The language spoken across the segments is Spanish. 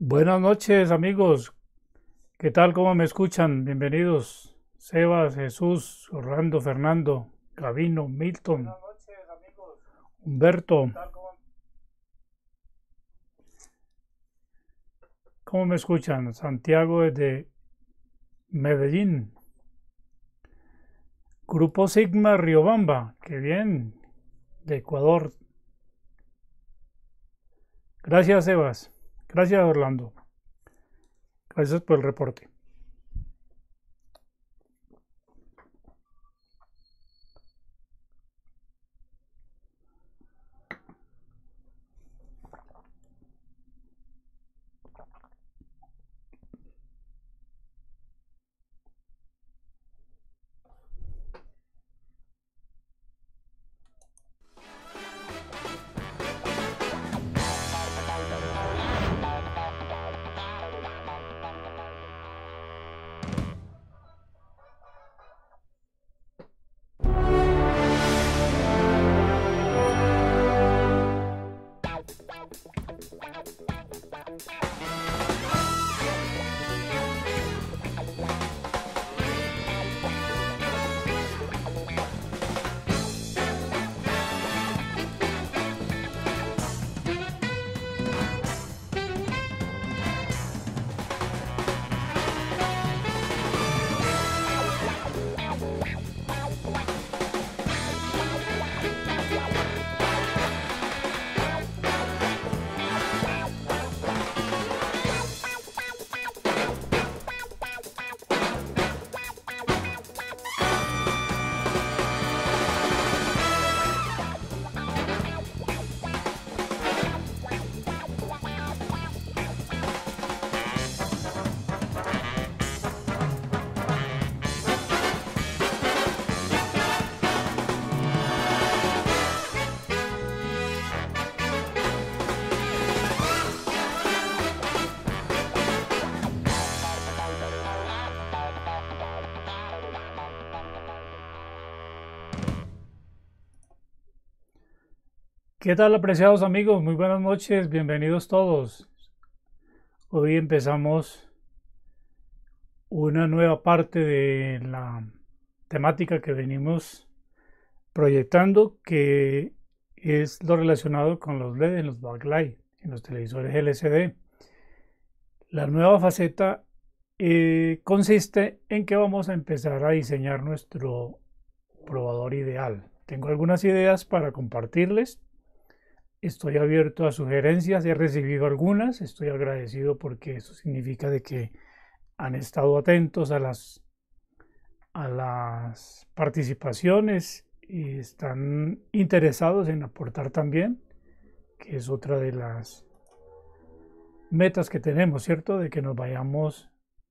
Buenas noches amigos, ¿qué tal? ¿Cómo me escuchan? Bienvenidos, Sebas, Jesús, Orlando, Fernando, Gabino, Milton, Buenas noches, amigos. Humberto. ¿Cómo? me escuchan? Santiago de Medellín. Grupo Sigma Riobamba, qué bien, de Ecuador. Gracias, Sebas. Gracias, Orlando. Gracias por el reporte. ¿Qué tal apreciados amigos? Muy buenas noches, bienvenidos todos. Hoy empezamos una nueva parte de la temática que venimos proyectando que es lo relacionado con los LED en los backlight, en los televisores LCD. La nueva faceta eh, consiste en que vamos a empezar a diseñar nuestro probador ideal. Tengo algunas ideas para compartirles, Estoy abierto a sugerencias, he recibido algunas, estoy agradecido porque eso significa de que han estado atentos a las, a las participaciones y están interesados en aportar también, que es otra de las metas que tenemos, ¿cierto? De que nos vayamos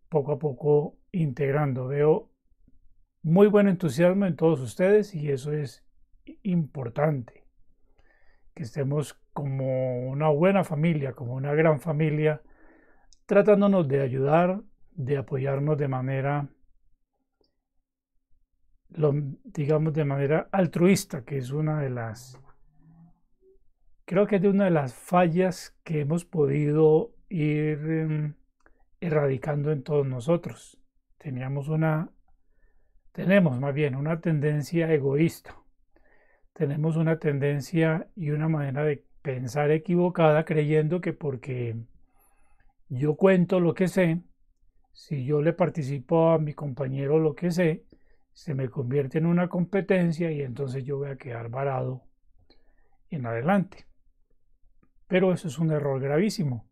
poco a poco integrando. Veo muy buen entusiasmo en todos ustedes y eso es importante que estemos como una buena familia, como una gran familia, tratándonos de ayudar, de apoyarnos de manera, digamos, de manera altruista, que es una de las, creo que es de una de las fallas que hemos podido ir em, erradicando en todos nosotros. Teníamos una, tenemos más bien una tendencia egoísta tenemos una tendencia y una manera de pensar equivocada creyendo que porque yo cuento lo que sé, si yo le participo a mi compañero lo que sé, se me convierte en una competencia y entonces yo voy a quedar varado en adelante. Pero eso es un error gravísimo.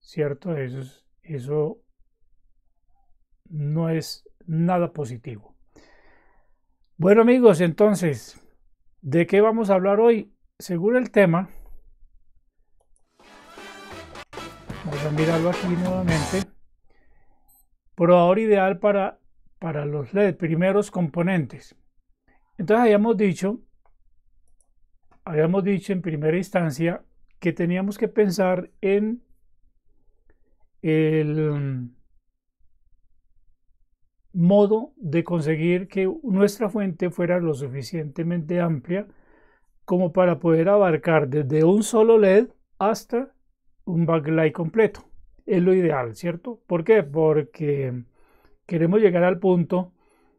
¿Cierto? Eso, eso no es nada positivo. Bueno amigos, entonces, ¿de qué vamos a hablar hoy? Según el tema, vamos a mirarlo aquí nuevamente, probador ideal para, para los LED, primeros componentes. Entonces habíamos dicho, habíamos dicho en primera instancia que teníamos que pensar en el modo de conseguir que nuestra fuente fuera lo suficientemente amplia como para poder abarcar desde un solo LED hasta un backlight completo. Es lo ideal, ¿cierto? ¿Por qué? Porque queremos llegar al punto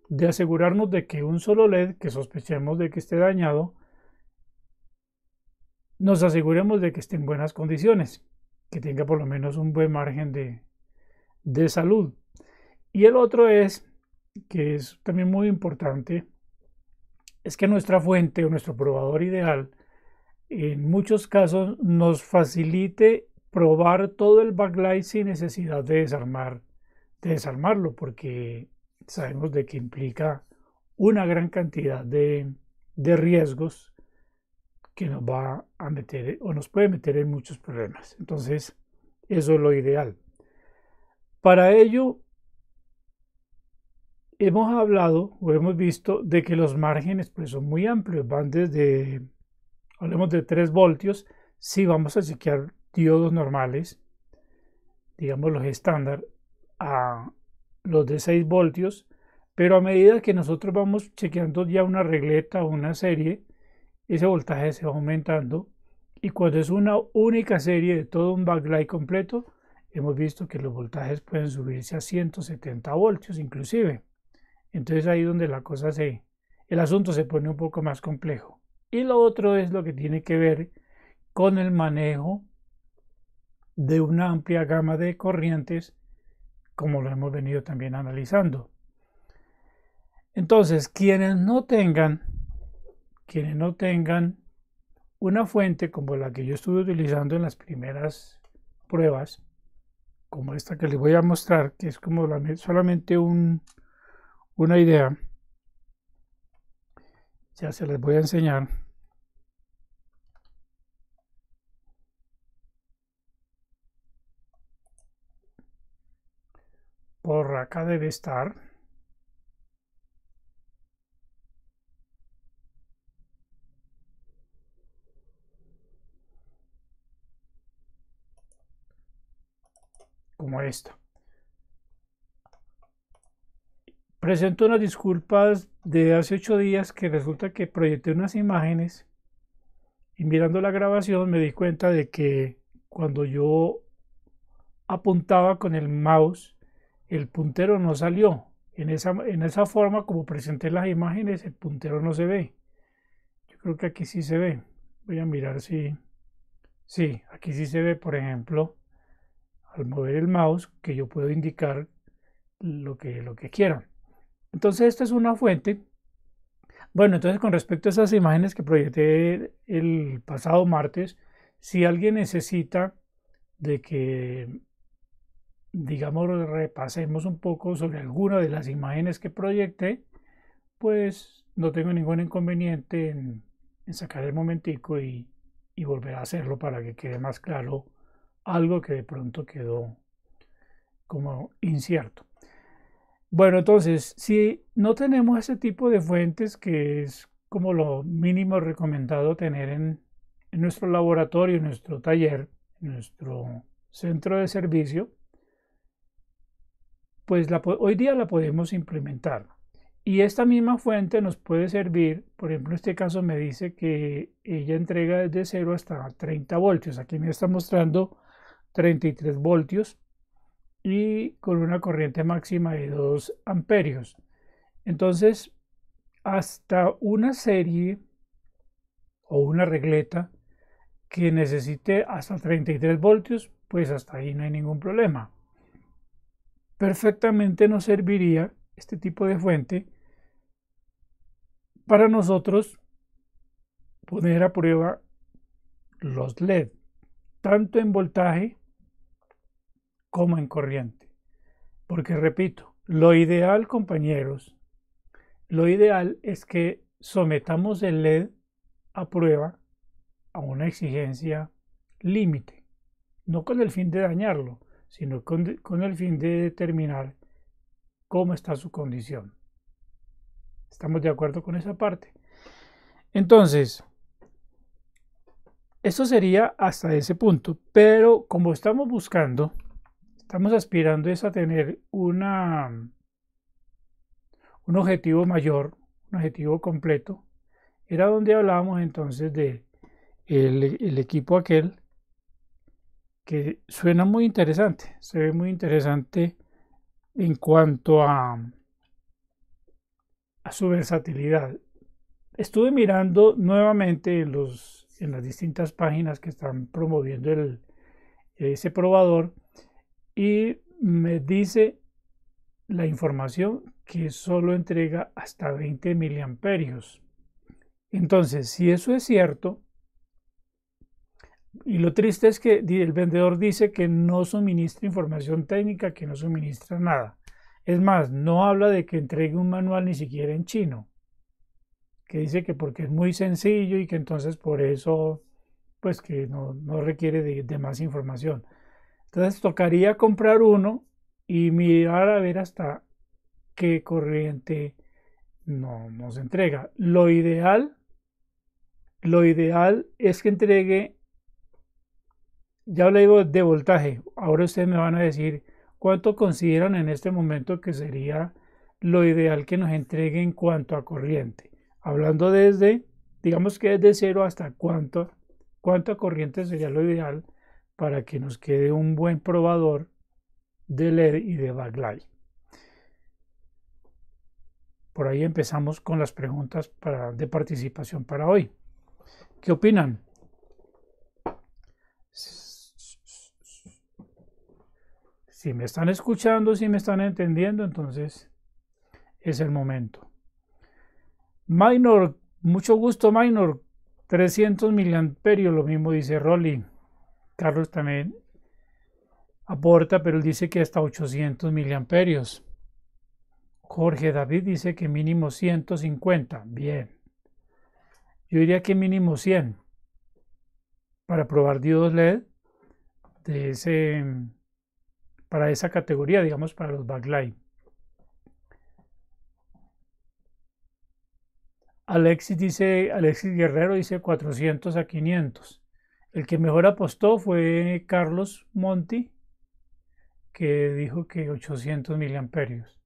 de asegurarnos de que un solo LED que sospechemos de que esté dañado, nos aseguremos de que esté en buenas condiciones, que tenga por lo menos un buen margen de, de salud. Y el otro es que es también muy importante, es que nuestra fuente o nuestro probador ideal en muchos casos nos facilite probar todo el backlight sin necesidad de desarmar de desarmarlo porque sabemos de que implica una gran cantidad de, de riesgos que nos va a meter o nos puede meter en muchos problemas entonces eso es lo ideal para ello hemos hablado o hemos visto de que los márgenes pues, son muy amplios, van desde, hablemos de 3 voltios, si vamos a chequear diodos normales, digamos los estándar, a los de 6 voltios, pero a medida que nosotros vamos chequeando ya una regleta o una serie, ese voltaje se va aumentando y cuando es una única serie de todo un backlight completo, hemos visto que los voltajes pueden subirse a 170 voltios inclusive. Entonces ahí es donde la cosa se, el asunto se pone un poco más complejo. Y lo otro es lo que tiene que ver con el manejo de una amplia gama de corrientes, como lo hemos venido también analizando. Entonces, quienes no tengan, quienes no tengan una fuente como la que yo estuve utilizando en las primeras pruebas, como esta que les voy a mostrar, que es como solamente un, una idea. Ya se les voy a enseñar. Por acá debe estar. Como esto. presento unas disculpas de hace ocho días que resulta que proyecté unas imágenes y mirando la grabación me di cuenta de que cuando yo apuntaba con el mouse el puntero no salió. En esa, en esa forma como presenté las imágenes el puntero no se ve. Yo creo que aquí sí se ve. Voy a mirar si... Sí, aquí sí se ve, por ejemplo, al mover el mouse que yo puedo indicar lo que, lo que quieran. Entonces, esta es una fuente. Bueno, entonces con respecto a esas imágenes que proyecté el pasado martes, si alguien necesita de que, digamos, repasemos un poco sobre alguna de las imágenes que proyecté, pues no tengo ningún inconveniente en, sacar el momentico y volver a hacerlo para que quede más claro algo que de pronto quedó como incierto. Bueno, entonces, si no tenemos ese tipo de fuentes, que es como lo mínimo recomendado tener en, nuestro laboratorio, en nuestro taller, en nuestro centro de servicio, pues hoy día la podemos implementar. Y esta misma fuente nos puede servir, por ejemplo, en este caso me dice que ella entrega desde 0 hasta 30 voltios. Aquí me está mostrando 33 voltios y con una corriente máxima de 2 amperios. Entonces, hasta una serie o una regleta que necesite hasta 33 voltios, pues hasta ahí no hay ningún problema. Perfectamente nos serviría este tipo de fuente para nosotros poner a prueba los LED, tanto en voltaje como en corriente. Porque repito, lo ideal, compañeros, lo ideal es que sometamos el LED a prueba a una exigencia límite, no con el fin de dañarlo, sino con, el fin de determinar cómo está su condición. ¿Estamos de acuerdo con esa parte? Entonces, eso sería hasta ese punto, pero como estamos buscando estamos aspirando es a tener una, un objetivo mayor, un objetivo completo. Era donde hablábamos entonces de el, equipo aquel que suena muy interesante, se ve muy interesante en cuanto a, a su versatilidad. Estuve mirando nuevamente en, los, en las distintas páginas que están promoviendo ese probador y me dice la información que solo entrega hasta 20 miliamperios. Entonces, si eso es cierto, y lo triste es que el vendedor dice que no suministra información técnica, que no suministra nada. Es más, no habla de que entregue un manual ni siquiera en chino, que dice que porque es muy sencillo y que entonces por eso, pues que no, requiere de más información. Entonces tocaría comprar uno y mirar a ver hasta qué corriente no nos entrega. Lo ideal, lo ideal es que entregue, ya le digo de voltaje. Ahora ustedes me van a decir cuánto consideran en este momento que sería lo ideal que nos entregue en cuanto a corriente. Hablando desde, digamos que desde cero hasta cuánto, cuánta corriente sería lo ideal para que nos quede un buen probador de LED y de backlight. Por ahí empezamos con las preguntas para, de participación para hoy. ¿Qué opinan? Si me están escuchando, si me están entendiendo, entonces es el momento. Minor, mucho gusto, Minor. 300 miliamperios, lo mismo dice Rolly. Carlos también aporta, pero él dice que hasta 800 miliamperios. Jorge David dice que mínimo 150. Bien. Yo diría que mínimo 100 para probar diodos LED de ese, para esa categoría, digamos, para los backlight. Alexis dice, Alexis Guerrero dice 400 a 500. El que mejor apostó fue Carlos Monti, que dijo que 800 miliamperios.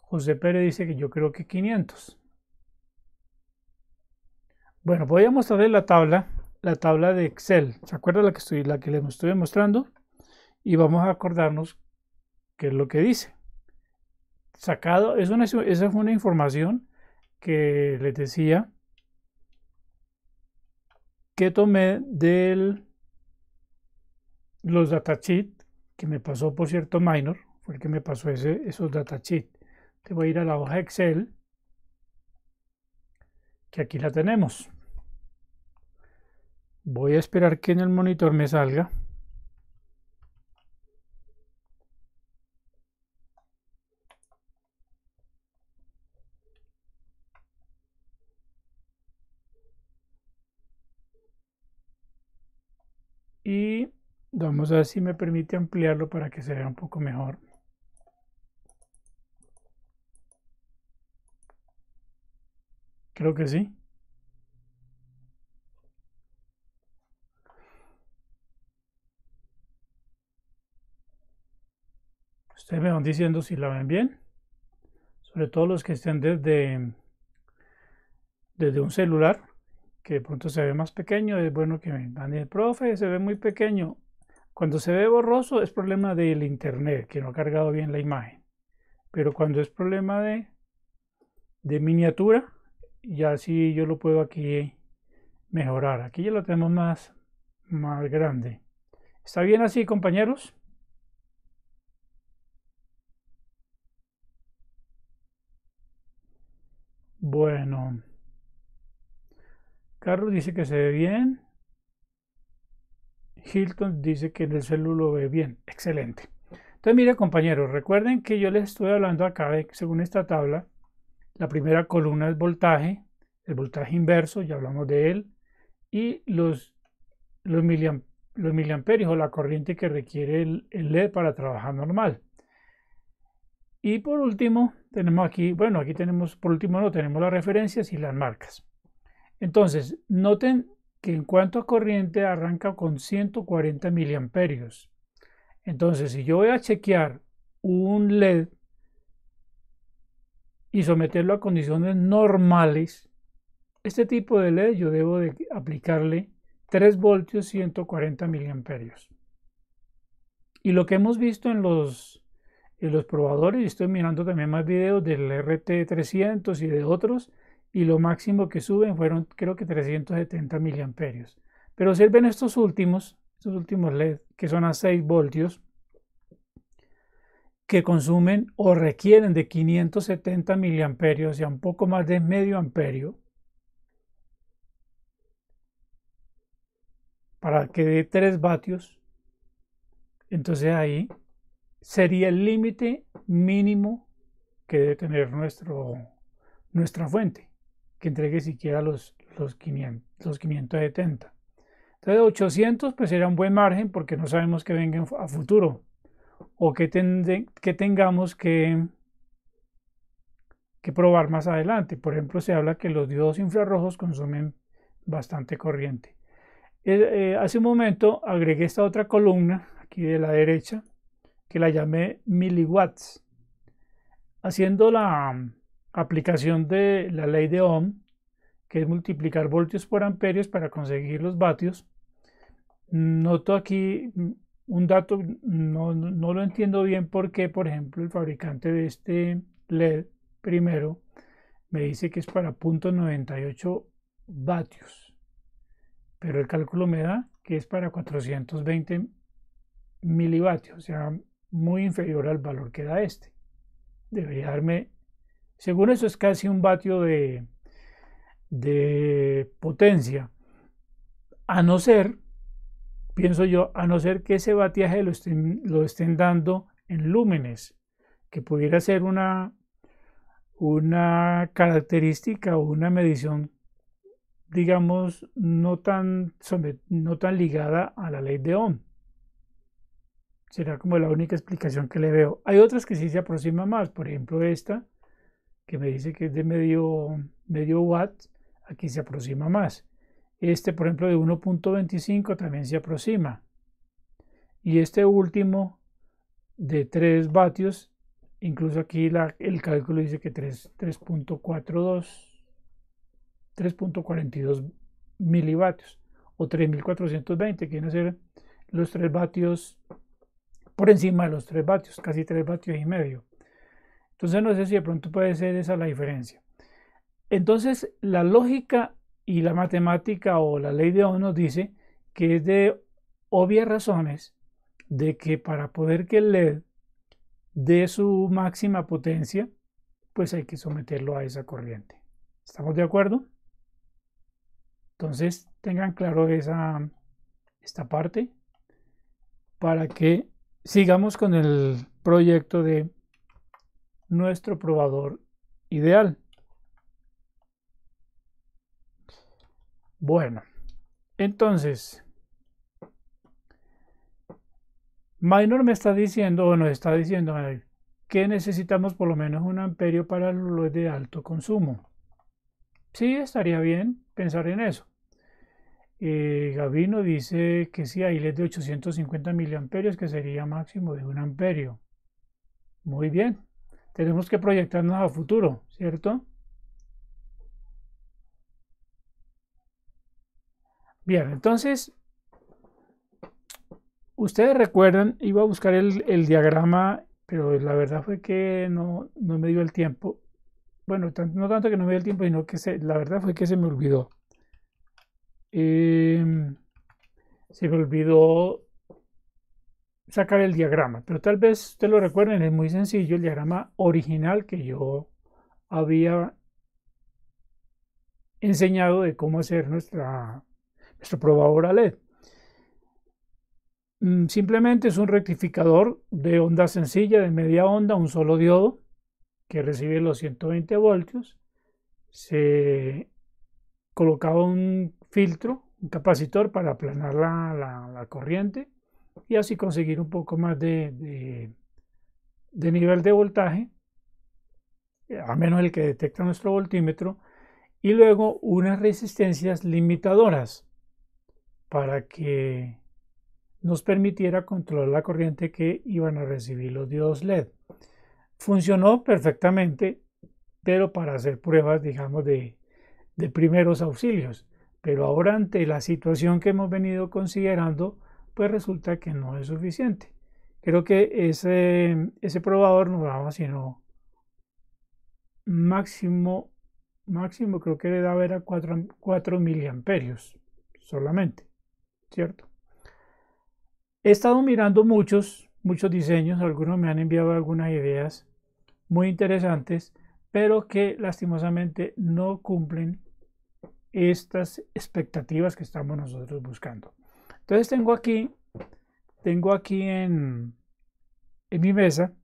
José Pérez dice que yo creo que 500. Bueno, voy a mostrarles la tabla, la tabla de Excel. ¿Se acuerdan la que, estoy, la que les estoy mostrando? Y vamos a acordarnos qué es lo que dice. Sacado, es esa es una información que les decía que tomé del los data datasheet que me pasó por cierto minor porque me pasó ese, esos datasheet te voy a ir a la hoja excel que aquí la tenemos voy a esperar que en el monitor me salga Vamos a ver si me permite ampliarlo para que se vea un poco mejor. Creo que sí. Ustedes me van diciendo si la ven bien. Sobre todo los que estén desde, desde un celular, que de pronto se ve más pequeño. Es bueno que me van a decir, profe, se ve muy pequeño. Cuando se ve borroso es problema del internet, que no ha cargado bien la imagen. Pero cuando es problema de, de miniatura, ya sí yo lo puedo aquí mejorar. Aquí ya lo tenemos más, más grande. ¿Está bien así, compañeros? Bueno. Carlos dice que se ve bien. Hilton dice que en el celular lo ve bien. Excelente. Entonces, mire, compañeros, recuerden que yo les estoy hablando acá según esta tabla, la primera columna es voltaje, el voltaje inverso, ya hablamos de él, y los, los, los miliamperios o la corriente que requiere el, el LED para trabajar normal. Y por último, tenemos aquí, bueno, aquí tenemos, por último no, tenemos las referencias y las marcas. Entonces, noten que en cuanto a corriente arranca con 140 miliamperios. Entonces, si yo voy a chequear un LED y someterlo a condiciones normales, este tipo de LED yo debo de aplicarle 3 voltios 140 miliamperios. Y lo que hemos visto en los, en los probadores, y estoy mirando también más videos del RT300 y de otros, y lo máximo que suben fueron creo que 370 miliamperios. Pero sirven estos últimos, estos últimos LED que son a 6 voltios, que consumen o requieren de 570 miliamperios o sea, un poco más de medio amperio para que dé 3 vatios. Entonces ahí sería el límite mínimo que debe tener nuestro, nuestra fuente que entregue siquiera los, 500, los 570. Entonces 800 pues será un buen margen porque no sabemos que venga a futuro o que, que tengamos que, que probar más adelante. Por ejemplo, se habla que los diodos infrarrojos consumen bastante corriente. Eh, eh, hace un momento agregué esta otra columna aquí de la derecha que la llamé miliwatts. Haciendo la, aplicación de la ley de Ohm, que es multiplicar voltios por amperios para conseguir los vatios. Noto aquí un dato, no, lo entiendo bien porque, por ejemplo, el fabricante de este LED primero me dice que es para 0.98 vatios, pero el cálculo me da que es para 420 milivatios, o sea, muy inferior al valor que da este. Debería darme según eso es casi un vatio de, potencia. A no ser, pienso yo, a no ser que ese vatiaje lo estén, lo estén dando en lúmenes, que pudiera ser una, una característica o una medición, digamos, no tan, no tan ligada a la ley de Ohm. Será como la única explicación que le veo. Hay otras que sí se aproximan más, por ejemplo esta, que me dice que es de medio, medio watt, aquí se aproxima más. Este, por ejemplo, de 1.25 también se aproxima. Y este último de 3 vatios, incluso aquí la, el cálculo dice que 3.42, 3.42 milivatios o 3.420, quieren ser los 3 vatios por encima de los 3 vatios, casi 3 vatios y medio. Entonces no sé si de pronto puede ser esa la diferencia. Entonces la lógica y la matemática o la ley de Ohm nos dice que es de obvias razones de que para poder que el LED dé su máxima potencia, pues hay que someterlo a esa corriente. ¿Estamos de acuerdo? Entonces tengan claro esa, esta parte para que sigamos con el proyecto de nuestro probador ideal. Bueno, entonces, Minor me está diciendo, o nos está diciendo, que necesitamos por lo menos un amperio para los de alto consumo. Sí, estaría bien pensar en eso. Eh, gabino Gavino dice que sí, hay les de 850 miliamperios, que sería máximo de un amperio. Muy bien tenemos que proyectarnos a futuro, ¿cierto? Bien, entonces, ustedes recuerdan, iba a buscar el, diagrama, pero la verdad fue que no, me dio el tiempo. Bueno, no tanto que no me dio el tiempo, sino que la verdad fue que se me olvidó. Em, se me olvidó sacar el diagrama, pero tal vez ustedes lo recuerden, es muy sencillo el diagrama original que yo había enseñado de cómo hacer nuestra, probador probadora LED. Mm, simplemente es un rectificador de onda sencilla, de media onda, un solo diodo que recibe los 120 voltios. Se colocaba un filtro, un capacitor para aplanar la corriente y así conseguir un poco más de, de, nivel de voltaje, eh, a menos el que detecta nuestro voltímetro, y luego unas resistencias limitadoras para que nos permitiera controlar la corriente que iban a recibir los diodos LED. Funcionó perfectamente, pero para hacer pruebas, digamos, de, de primeros auxilios. Pero ahora ante la situación que hemos venido considerando, pues resulta que no es suficiente. Creo que ese, ese probador no daba sino máximo, máximo creo que le daba era 4, 4 miliamperios solamente, ¿cierto? He estado mirando muchos, muchos diseños, algunos me han enviado algunas ideas muy interesantes, pero que lastimosamente no cumplen estas expectativas que estamos nosotros buscando. Entonces tengo aquí, tengo aquí en, mi mesa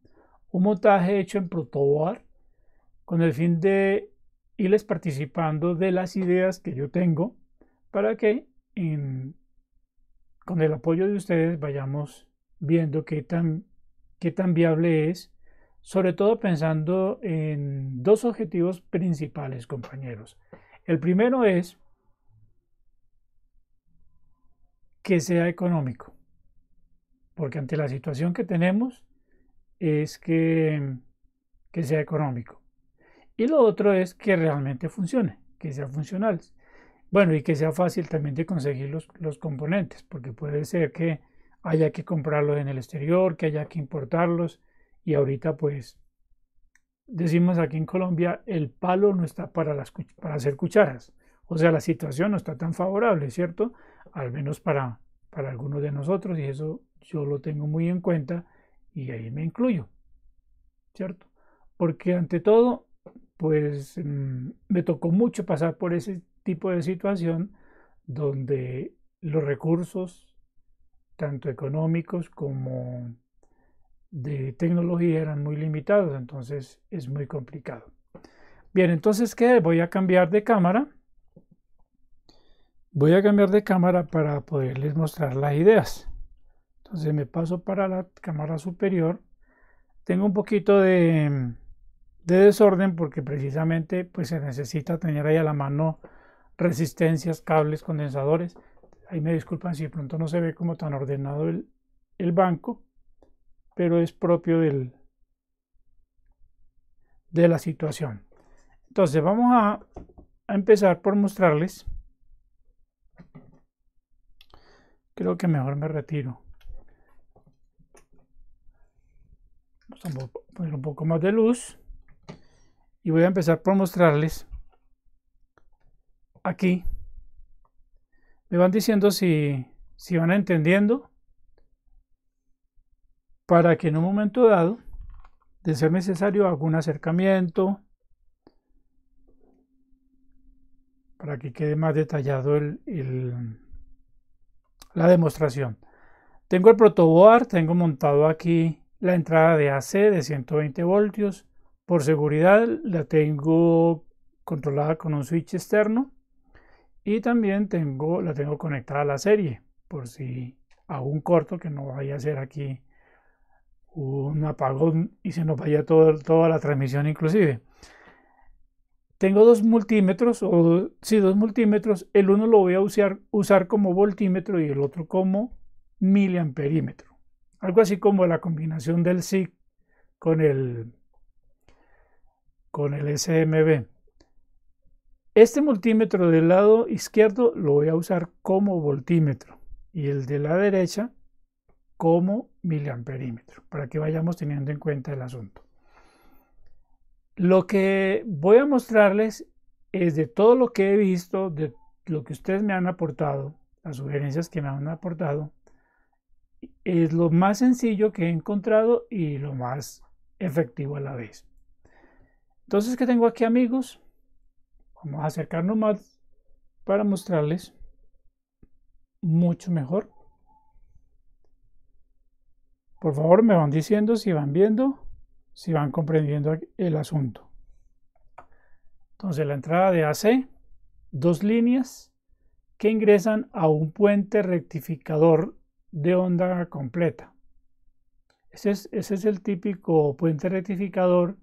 un montaje hecho en protoboard con el fin de irles participando de las ideas que yo tengo para que con el apoyo de ustedes vayamos viendo qué tan, qué tan viable es, sobre todo pensando en dos objetivos principales, compañeros. El primero es que sea económico. Porque ante la situación que tenemos es que, que sea económico. Y lo otro es que realmente funcione, que sea funcional. Bueno, y que sea fácil también de conseguir los, componentes, porque puede ser que haya que comprarlos en el exterior, que haya que importarlos. Y ahorita pues decimos aquí en Colombia, el palo no está para, las, para hacer cucharas. O sea, la situación no está tan favorable, ¿cierto? al menos para, para algunos de nosotros, y eso yo lo tengo muy en cuenta y ahí me incluyo, ¿cierto? Porque ante todo, pues mm, me tocó mucho pasar por ese tipo de situación donde los recursos, tanto económicos como de tecnología, eran muy limitados, entonces es muy complicado. Bien, entonces, ¿qué? Voy a cambiar de cámara Voy a cambiar de cámara para poderles mostrar las ideas. Entonces me paso para la cámara superior. Tengo un poquito de, desorden porque precisamente pues, se necesita tener ahí a la mano resistencias, cables, condensadores. Ahí me disculpan si pronto no se ve como tan ordenado el, banco, pero es propio del, de la situación. Entonces vamos a empezar por mostrarles Creo que mejor me retiro. Vamos a poner un poco más de luz. Y voy a empezar por mostrarles. Aquí. Me van diciendo si, si van entendiendo. Para que en un momento dado, de ser necesario, algún acercamiento. Para que quede más detallado el la demostración. Tengo el protoboard, tengo montado aquí la entrada de AC de 120 voltios. Por seguridad la tengo controlada con un switch externo y también tengo, la tengo conectada a la serie por si hago un corto que no vaya a ser aquí un apagón y se nos vaya toda la transmisión inclusive. Tengo dos multímetros, o sí, dos multímetros. El uno lo voy a usar, usar como voltímetro y el otro como miliamperímetro. Algo así como la combinación del SIG con el, con el SMB. Este multímetro del lado izquierdo lo voy a usar como voltímetro y el de la derecha como miliamperímetro, para que vayamos teniendo en cuenta el asunto. Lo que voy a mostrarles es de todo lo que he visto, de lo que ustedes me han aportado, las sugerencias que me han aportado, es lo más sencillo que he encontrado y lo más efectivo a la vez. Entonces, ¿qué tengo aquí amigos? Vamos a acercarnos más para mostrarles mucho mejor. Por favor, me van diciendo si van viendo si van comprendiendo el asunto. Entonces la entrada de AC, dos líneas que ingresan a un puente rectificador de onda completa. Ese es, el típico puente rectificador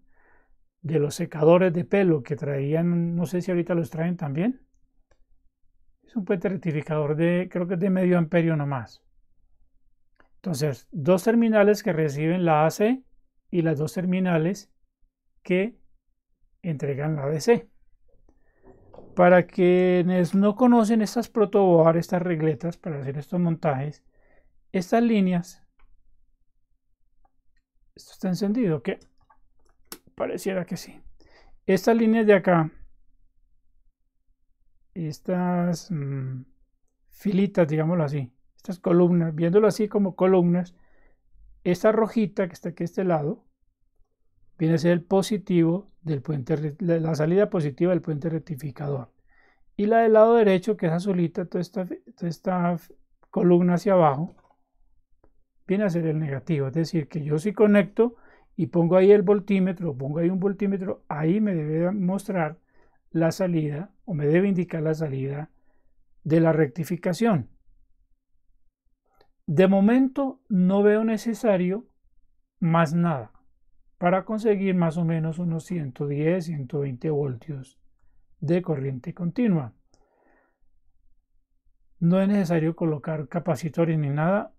de los secadores de pelo que traían, no sé si ahorita los traen también. Es un puente rectificador de, creo que es de medio amperio nomás. Entonces, dos terminales que reciben la AC y las dos terminales que entregan la DC. Para quienes no conocen estas protoboard, estas regletas para hacer estos montajes, estas líneas, esto está encendido, que pareciera que sí. Estas líneas de acá, estas mm, filitas, digámoslo así, estas columnas, viéndolo así como columnas, esta rojita que está aquí a este lado viene a ser el positivo del puente, la salida positiva del puente rectificador. Y la del lado derecho, que es azulita, toda esta, toda esta columna hacia abajo, viene a ser el negativo. Es decir, que yo si conecto y pongo ahí el voltímetro, pongo ahí un voltímetro, ahí me debe mostrar la salida o me debe indicar la salida de la rectificación. De momento no veo necesario más nada para conseguir más o menos unos 110, 120 voltios de corriente continua. No es necesario colocar capacitores ni nada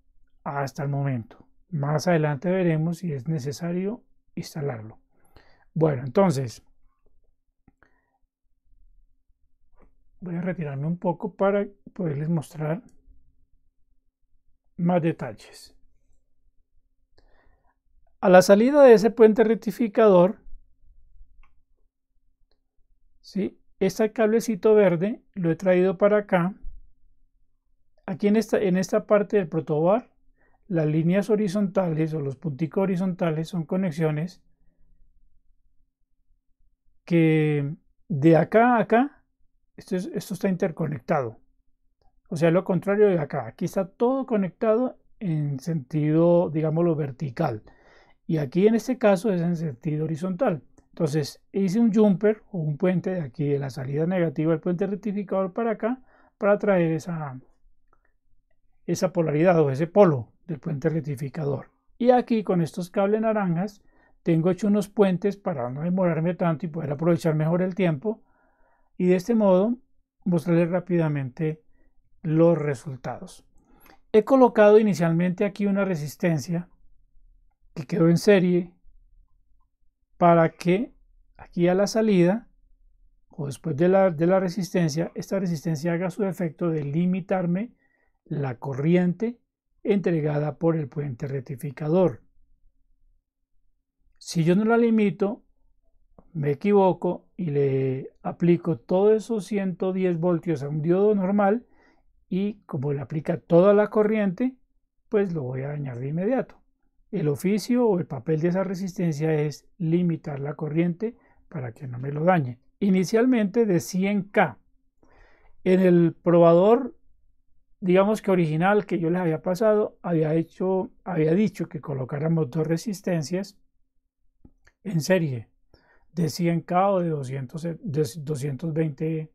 hasta el momento. Más adelante veremos si es necesario instalarlo. Bueno, entonces voy a retirarme un poco para poderles mostrar más detalles. A la salida de ese puente rectificador, ¿sí? este cablecito verde lo he traído para acá. Aquí en esta, en esta parte del protobar, las líneas horizontales o los punticos horizontales son conexiones que de acá a acá, esto, esto está interconectado. O sea, lo contrario de acá. Aquí está todo conectado en sentido, digámoslo, vertical. Y aquí en este caso es en sentido horizontal. Entonces hice un jumper o un puente de aquí de la salida negativa del puente rectificador para acá para traer esa, esa polaridad o ese polo del puente rectificador. Y aquí con estos cables naranjas tengo hecho unos puentes para no demorarme tanto y poder aprovechar mejor el tiempo. Y de este modo mostrarles rápidamente los resultados. He colocado inicialmente aquí una resistencia que quedó en serie para que aquí a la salida o después de la, de la resistencia, esta resistencia haga su efecto de limitarme la corriente entregada por el puente rectificador. Si yo no la limito, me equivoco y le aplico todos esos 110 voltios a un diodo normal, y como le aplica toda la corriente, pues lo voy a dañar de inmediato. El oficio o el papel de esa resistencia es limitar la corriente para que no me lo dañe. Inicialmente de 100K. En el probador, digamos que original que yo les había pasado, había, hecho, había dicho que colocáramos dos resistencias en serie de 100K o de, 200, 220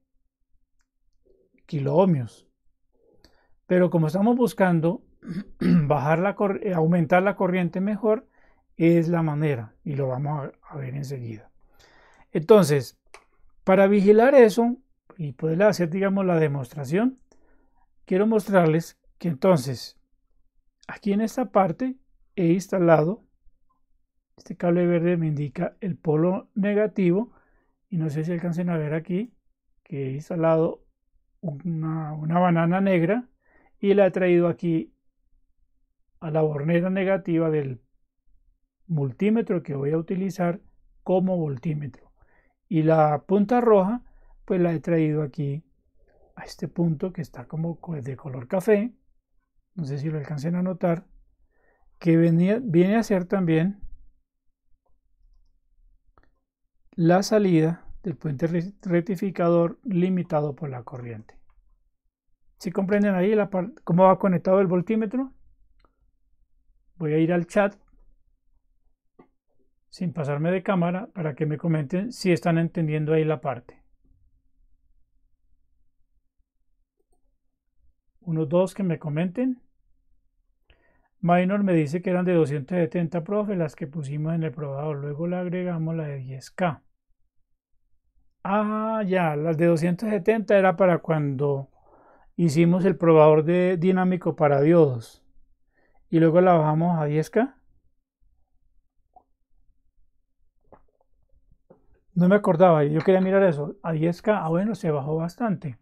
kiloohmios. Pero como estamos buscando bajar la eh, aumentar la corriente mejor, es la manera y lo vamos a ver enseguida. Entonces, para vigilar eso y poder hacer, digamos, la demostración, quiero mostrarles que entonces aquí en esta parte he instalado este cable verde me indica el polo negativo y no sé si alcancen a ver aquí que he instalado una banana negra y la he traído aquí a la bornera negativa del multímetro que voy a utilizar como voltímetro. Y la punta roja, pues la he traído aquí a este punto que está como de color café. No sé si lo alcancen a notar. Que viene a ser también la salida del puente rectificador limitado por la corriente. Si comprenden ahí la cómo va conectado el voltímetro, voy a ir al chat sin pasarme de cámara para que me comenten si están entendiendo ahí la parte. Unos dos que me comenten. Minor me dice que eran de 270 profe las que pusimos en el probador, luego le agregamos la de 10K. Ah, ya, las de 270 era para cuando hicimos el probador de dinámico para diodos y luego la bajamos a 10K. No me acordaba, yo quería mirar eso. A 10K, ah, bueno, se bajó bastante.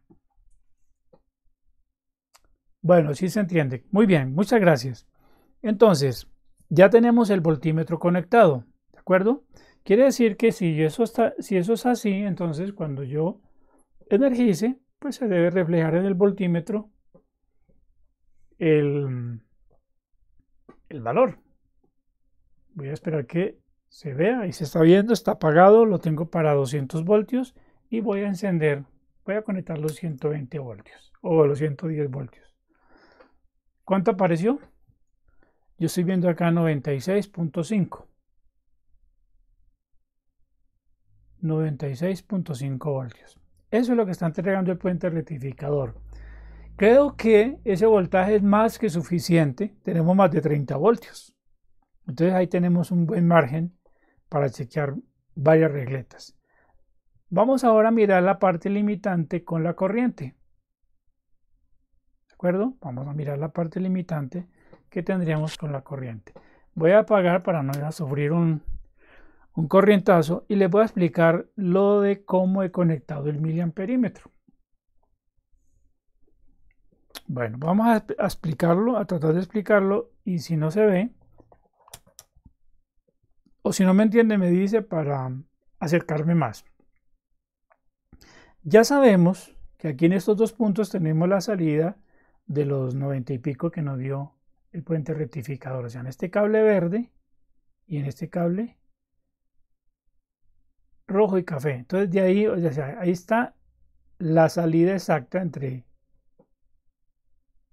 Bueno, sí se entiende. Muy bien, muchas gracias. Entonces, ya tenemos el voltímetro conectado, ¿de acuerdo? Quiere decir que si eso, está, si eso es así, entonces cuando yo energice, pues se debe reflejar en el voltímetro el, el valor. Voy a esperar que se vea y se está viendo, está apagado, lo tengo para 200 voltios y voy a encender, voy a conectar los 120 voltios o los 110 voltios. ¿Cuánto apareció? Yo estoy viendo acá 96.5. 96.5 voltios. Eso es lo que está entregando el puente rectificador. Creo que ese voltaje es más que suficiente. Tenemos más de 30 voltios. Entonces ahí tenemos un buen margen para chequear varias regletas. Vamos ahora a mirar la parte limitante con la corriente. ¿De acuerdo? Vamos a mirar la parte limitante que tendríamos con la corriente. Voy a apagar para no sufrir un, un corrientazo y les voy a explicar lo de cómo he conectado el miliamperímetro. Bueno, vamos a, explicarlo, a tratar de explicarlo y si no se ve o si no me entiende me dice para acercarme más. Ya sabemos que aquí en estos dos puntos tenemos la salida de los 90 y pico que nos dio el puente rectificador. O sea, en este cable verde y en este cable rojo y café. Entonces de ahí, sea, ahí está la salida exacta entre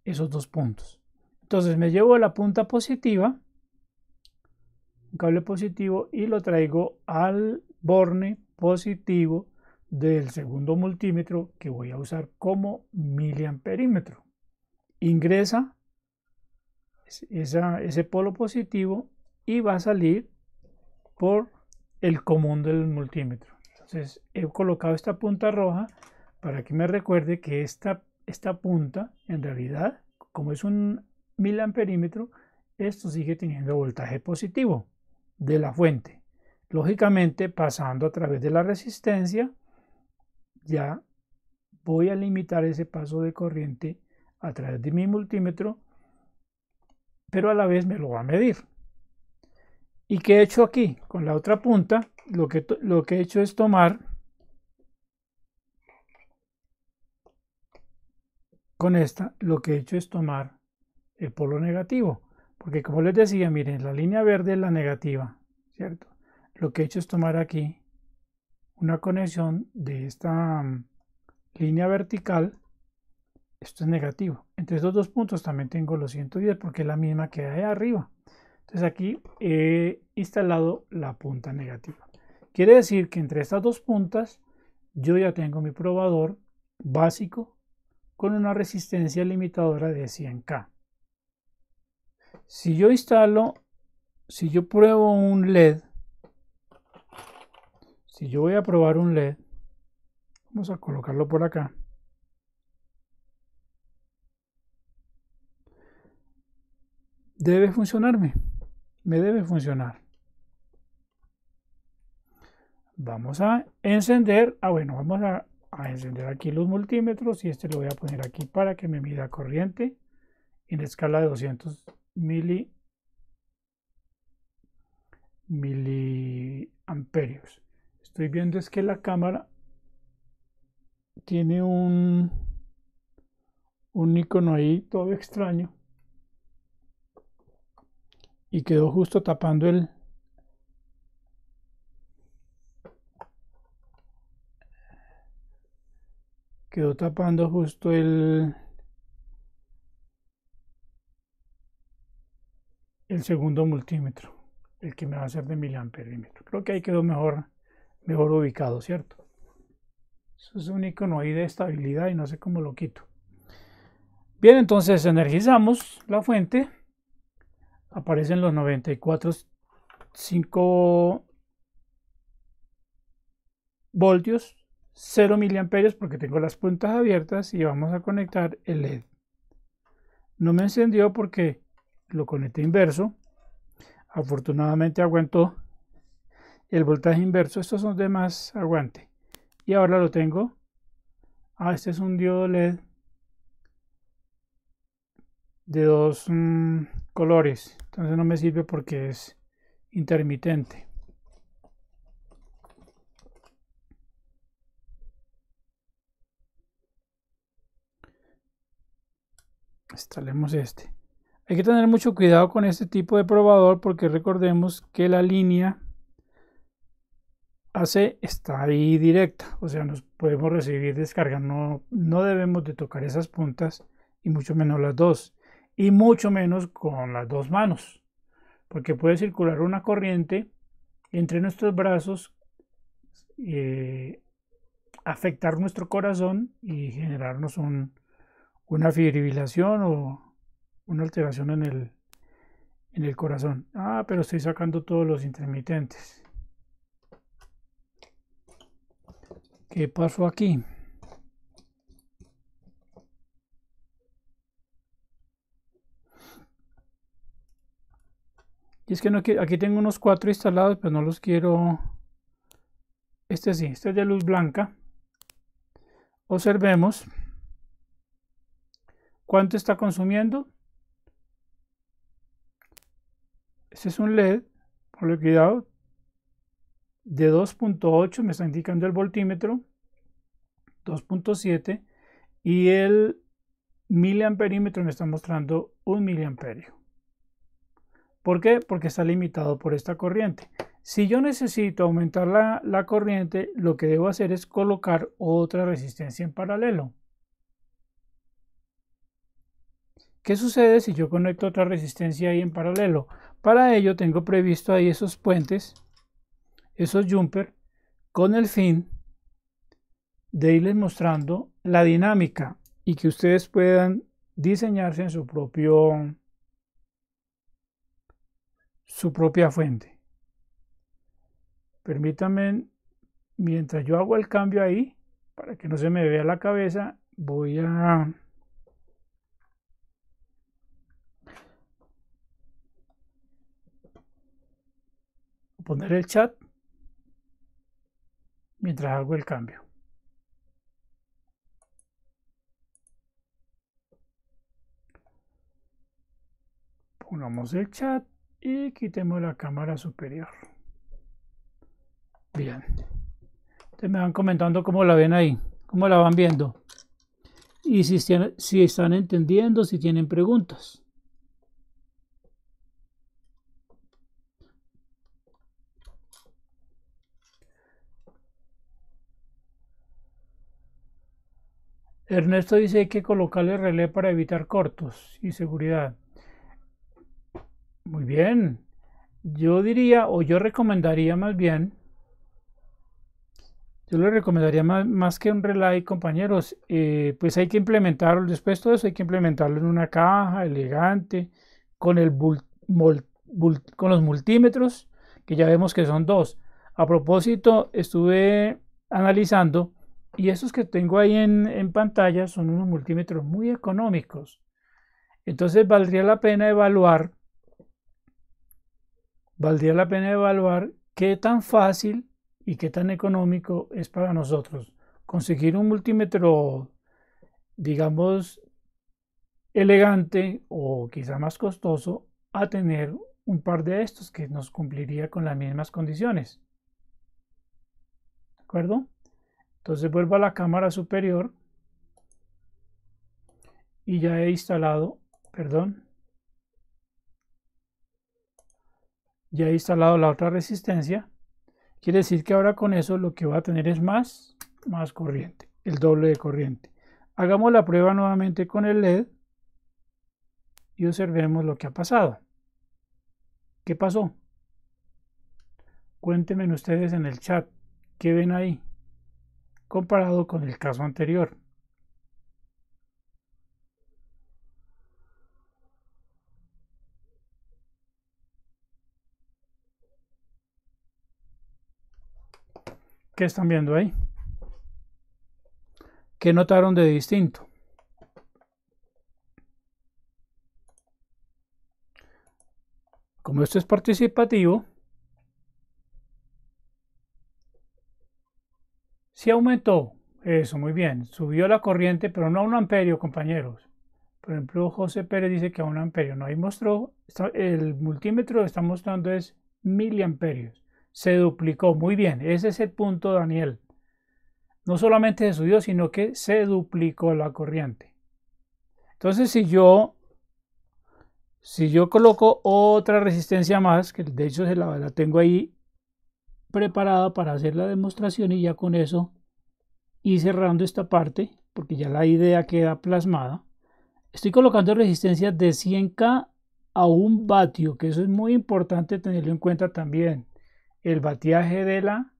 esos dos puntos. Entonces me llevo la punta positiva, un cable positivo, y lo traigo al borne positivo del segundo multímetro que voy a usar como miliamperímetro. Ingresa ese polo positivo y va a salir por el común del multímetro. Entonces he colocado esta punta roja para que me recuerde que esta, esta punta, en realidad, como es un miliamperímetro, esto sigue teniendo voltaje positivo de la fuente. Lógicamente, pasando a través de la resistencia, ya voy a limitar ese paso de corriente a través de mi multímetro, pero a la vez me lo va a medir. ¿Y qué he hecho aquí? Con la otra punta, lo que, lo que he hecho es tomar con esta, lo que he hecho es tomar el polo negativo. Porque como les decía, miren, la línea verde es la negativa, ¿cierto? Lo que he hecho es tomar aquí una conexión de esta mm, línea vertical. Esto es negativo. Entre estos dos puntos también tengo los 110 porque es la misma que hay arriba. Entonces aquí he instalado la punta negativa. Quiere decir que entre estas dos puntas yo ya tengo mi probador básico con una resistencia limitadora de 100K. Si yo instalo, si yo pruebo un LED, si yo voy a probar un LED, vamos a colocarlo por acá. Debe funcionarme me debe funcionar. Vamos a encender. Ah, bueno, vamos a, encender aquí los multímetros y este lo voy a poner aquí para que me mida corriente en escala de 200 mili, miliamperios. Estoy viendo es que la cámara tiene un, un icono ahí todo extraño y quedó justo tapando el quedó tapando justo el el segundo multímetro el que me va a hacer de miliamperímetro creo que ahí quedó mejor mejor ubicado cierto eso es un icono ahí de estabilidad y no sé cómo lo quito bien entonces energizamos la fuente aparecen los 94 5 voltios 0 miliamperios porque tengo las puntas abiertas y vamos a conectar el LED no me encendió porque lo conecté inverso afortunadamente aguantó el voltaje inverso estos son de más aguante y ahora lo tengo ah este es un diodo LED de 2 colores. Entonces no me sirve porque es intermitente. Instalemos este. Hay que tener mucho cuidado con este tipo de probador porque recordemos que la línea AC está ahí directa, o sea, nos podemos recibir descarga, no, no debemos de tocar esas puntas y mucho menos las dos y mucho menos con las dos manos, porque puede circular una corriente entre nuestros brazos, eh, afectar nuestro corazón y generarnos una fibrilación o una alteración en el, en el corazón. Ah, pero estoy sacando todos los intermitentes. ¿Qué pasó aquí? Y es que no, aquí tengo unos cuatro instalados, pero no los quiero... Este sí, este es de luz blanca. Observemos. ¿Cuánto está consumiendo? Este es un LED, por cuidado, de 2.8, me está indicando el voltímetro, 2.7, y el miliamperímetro me está mostrando un miliamperio. ¿Por qué? Porque está limitado por esta corriente. Si yo necesito aumentar la, corriente, lo que debo hacer es colocar otra resistencia en paralelo. ¿Qué sucede si yo conecto otra resistencia ahí en paralelo? Para ello tengo previsto ahí esos puentes, esos jumper, con el fin de irles mostrando la dinámica y que ustedes puedan diseñarse en su propio su propia fuente. Permítanme, mientras yo hago el cambio ahí, para que no se me vea la cabeza, voy a... poner el chat mientras hago el cambio. Ponemos el chat y quitemos la cámara superior. Bien. Ustedes me van comentando cómo la ven ahí, cómo la van viendo. Y si, si están entendiendo, si tienen preguntas. Ernesto dice que hay que colocarle relé para evitar cortos y seguridad. Muy bien. Yo diría, o yo recomendaría más bien, yo le recomendaría más, que un relay, compañeros, eh, pues hay que implementarlo, después de todo eso hay que implementarlo en una caja elegante, con, el con los multímetros, que ya vemos que son dos. A propósito, estuve analizando y estos que tengo ahí en pantalla son unos multímetros muy económicos. Entonces valdría la pena evaluar valdría la pena evaluar qué tan fácil y qué tan económico es para nosotros conseguir un multímetro, digamos, elegante o quizá más costoso a tener un par de estos que nos cumpliría con las mismas condiciones. ¿De acuerdo? Entonces vuelvo a la cámara superior y ya he instalado, perdón, ya he instalado la otra resistencia. Quiere decir que ahora con eso lo que va a tener es más, más corriente, el doble de corriente. Hagamos la prueba nuevamente con el LED y observemos lo que ha pasado. ¿Qué pasó? Cuéntenme ustedes en el chat qué ven ahí comparado con el caso anterior. ¿Qué están viendo ahí? ¿Qué notaron de distinto? Como esto es participativo, Si aumentó. Eso, muy bien. Subió la corriente, pero no a un amperio, compañeros. Por ejemplo, José Pérez dice que a un amperio. No, ahí mostró, el multímetro está mostrando es miliamperios se duplicó. Muy bien, ese es el punto, Daniel. No solamente se subió, sino que se duplicó la corriente. Entonces, si yo, si yo coloco otra resistencia más, que de hecho la, la tengo ahí preparada para hacer la demostración y ya con eso y cerrando esta parte, porque ya la idea queda plasmada, estoy colocando resistencia de 100K a un vatio, que eso es muy importante tenerlo en cuenta también el batiaje de la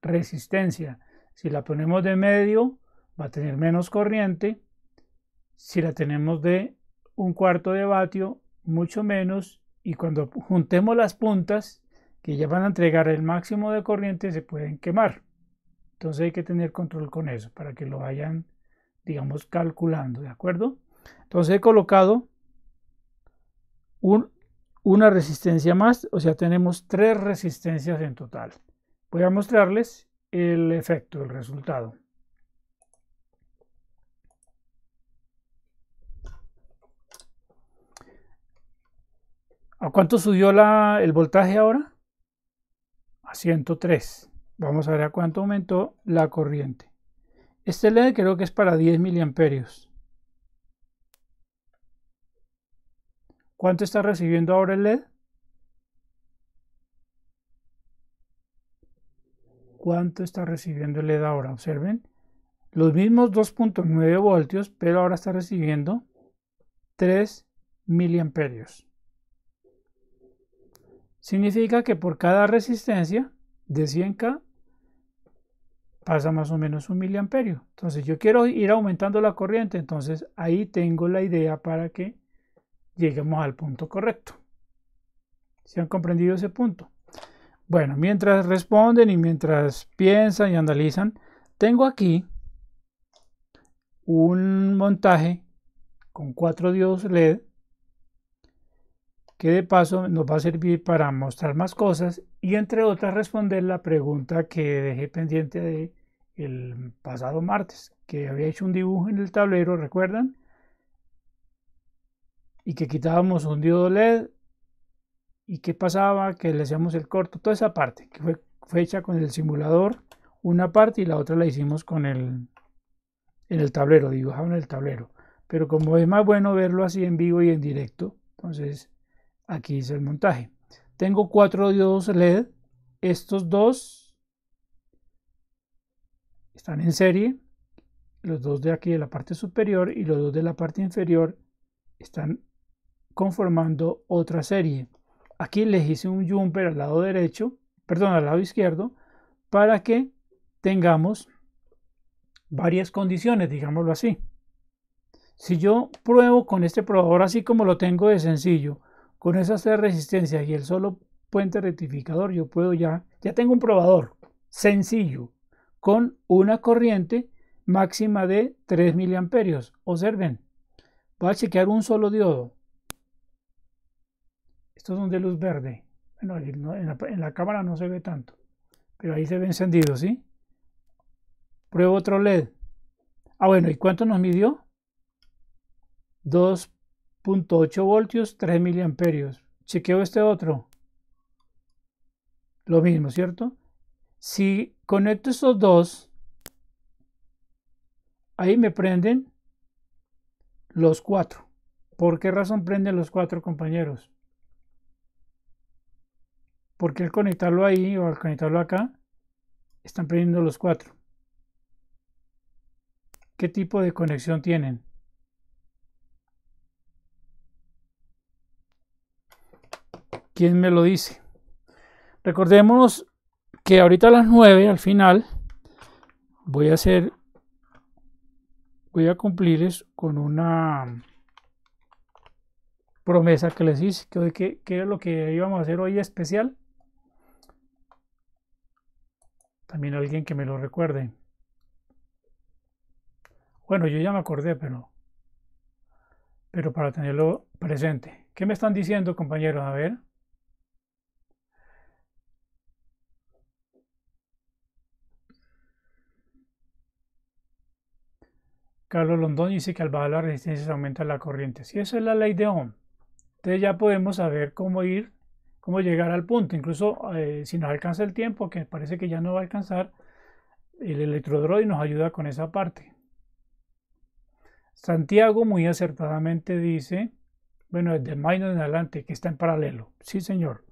resistencia. Si la ponemos de medio, va a tener menos corriente. Si la tenemos de un cuarto de vatio, mucho menos. Y cuando juntemos las puntas, que ya van a entregar el máximo de corriente, se pueden quemar. Entonces hay que tener control con eso para que lo vayan, digamos, calculando, ¿de acuerdo? Entonces he colocado un una resistencia más, o sea, tenemos tres resistencias en total. Voy a mostrarles el efecto, el resultado. ¿A cuánto subió el voltaje ahora? A 103. Vamos a ver a cuánto aumentó la corriente. Este LED creo que es para 10 miliamperios. ¿Cuánto está recibiendo ahora el LED? ¿Cuánto está recibiendo el LED ahora? Observen, los mismos 2.9 voltios, pero ahora está recibiendo 3 miliamperios. Significa que por cada resistencia de 100K pasa más o menos un miliamperio. Entonces yo quiero ir aumentando la corriente, entonces ahí tengo la idea para que lleguemos al punto correcto. ¿Se han comprendido ese punto? Bueno, mientras responden y mientras piensan y analizan, tengo aquí un montaje con cuatro diodos LED que de paso nos va a servir para mostrar más cosas y entre otras responder la pregunta que dejé pendiente el pasado martes, que había hecho un dibujo en el tablero, ¿recuerdan? y que quitábamos un diodo LED y qué pasaba, que le hacíamos el corto, toda esa parte que fue, hecha con el simulador, una parte y la otra la hicimos con el en el tablero, Dibujado en el tablero. Pero como es más bueno verlo así en vivo y en directo, entonces aquí hice el montaje. Tengo cuatro diodos LED, estos dos están en serie, los dos de aquí de la parte superior y los dos de la parte inferior están conformando otra serie. Aquí les hice un jumper al lado derecho, perdón, al lado izquierdo, para que tengamos varias condiciones, digámoslo así. Si yo pruebo con este probador así como lo tengo de sencillo, con esas tres resistencias y el solo puente rectificador, yo puedo ya, ya tengo un probador sencillo con una corriente máxima de 3 miliamperios. Observen, voy a chequear un solo diodo. Estos son de luz verde. Bueno, en la, cámara no se ve tanto, pero ahí se ve encendido, ¿sí? Pruebo otro LED. Ah, bueno, ¿y cuánto nos midió? 2.8 voltios, 3 miliamperios. Chequeo este otro. Lo mismo, ¿cierto? Si conecto estos dos, ahí me prenden los cuatro. ¿Por qué razón prenden los cuatro compañeros? porque al conectarlo ahí o al conectarlo acá, están perdiendo los cuatro. ¿Qué tipo de conexión tienen? ¿Quién me lo dice? Recordemos que ahorita a las 9, al final, voy a hacer, voy a cumplirles con una promesa que les hice, que, que, que es lo que íbamos a hacer hoy especial También alguien que me lo recuerde. Bueno, yo ya me acordé, pero pero para tenerlo presente. ¿Qué me están diciendo, compañeros? A ver. Carlos Londón dice que al bajar la resistencia se aumenta la corriente. Si esa es la ley de Ohm, entonces ya podemos saber cómo ir cómo llegar al punto. Incluso eh, si nos alcanza el tiempo, que parece que ya no va a alcanzar, el electrodroid nos ayuda con esa parte. Santiago muy acertadamente dice, bueno, desde main en adelante, que está en paralelo. Sí, señor.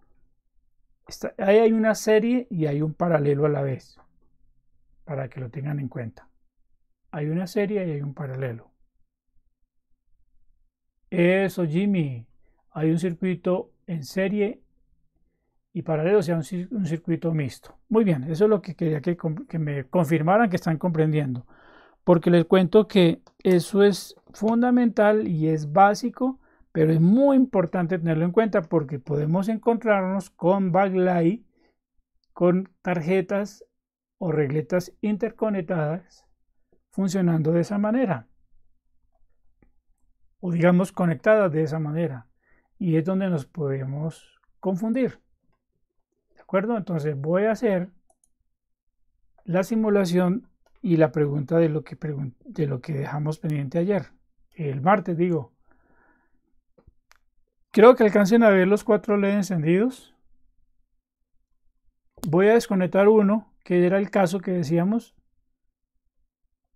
ahí hay una serie y hay un paralelo a la vez, para que lo tengan en cuenta. Hay una serie y hay un paralelo. Eso, Jimmy. Hay un circuito en serie y paralelo sea un, circuito mixto. Muy bien, eso es lo que quería que, que, me confirmaran que están comprendiendo, porque les cuento que eso es fundamental y es básico, pero es muy importante tenerlo en cuenta porque podemos encontrarnos con backlight, con tarjetas o regletas interconectadas funcionando de esa manera, o digamos conectadas de esa manera, y es donde nos podemos confundir acuerdo? Entonces voy a hacer la simulación y la pregunta de lo que, de lo que dejamos pendiente ayer, el martes digo. Creo que alcancen a ver los cuatro LED encendidos. Voy a desconectar uno, que era el caso que decíamos.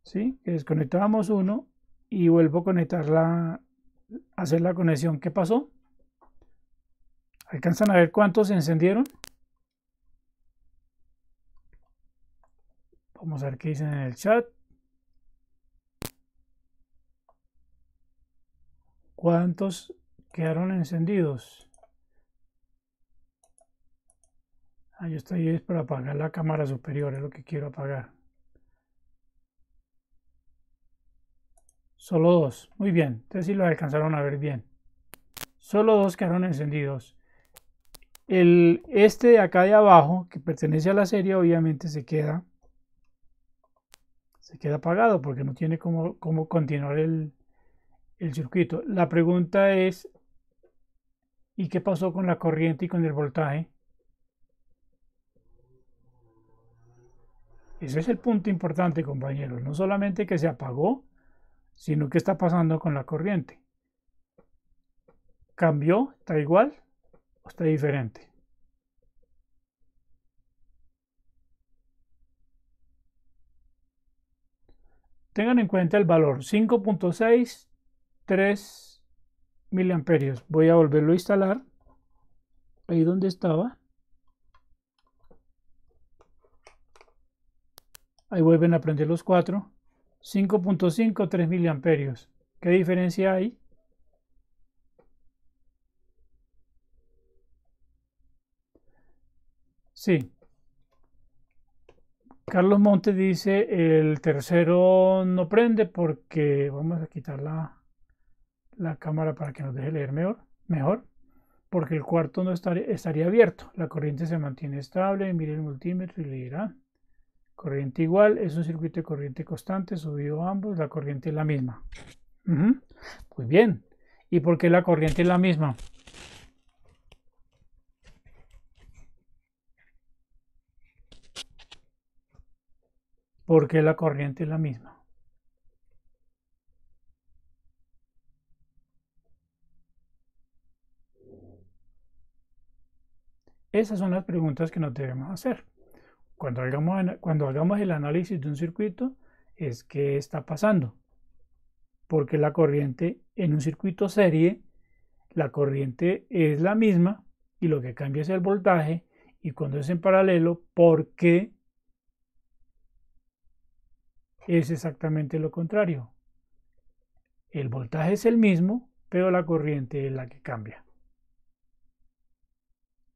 ¿Sí? Que desconectábamos uno y vuelvo a conectarla hacer la conexión. ¿Qué pasó? ¿Alcanzan a ver cuántos se encendieron? Vamos a ver qué dicen en el chat. ¿Cuántos quedaron encendidos? Ah, yo estoy es para apagar la cámara superior, es lo que quiero apagar. Solo dos. Muy bien. Entonces sí lo alcanzaron a ver bien. Solo dos quedaron encendidos. El, este de acá de abajo, que pertenece a la serie, obviamente se queda se queda apagado porque no tiene cómo, continuar el, circuito. La pregunta es, ¿y qué pasó con la corriente y con el voltaje? Ese es el punto importante, compañeros. No solamente que se apagó, sino que está pasando con la corriente. ¿Cambió? ¿Está igual? ¿O está diferente? Tengan en cuenta el valor 5.63 miliamperios. Voy a volverlo a instalar ahí donde estaba. Ahí vuelven a prender los cuatro. 5.53 miliamperios. ¿Qué diferencia hay? Sí, Carlos Montes dice, el tercero no prende porque vamos a quitar la, cámara para que nos deje leer mejor, mejor porque el cuarto no estaría, estaría abierto. La corriente se mantiene estable, mire el multímetro y le dirá, corriente igual, es un circuito de corriente constante, subido ambos, la corriente es la misma. Muy bien. ¿Y por qué la corriente es la misma? porque la corriente es la misma. Esas son las preguntas que nos debemos hacer. Cuando hagamos, el análisis de un circuito, es qué está pasando. Porque la corriente en un circuito serie, la corriente es la misma y lo que cambia es el voltaje. Y cuando es en paralelo, ¿por qué es exactamente lo contrario. El voltaje es el mismo, pero la corriente es la que cambia.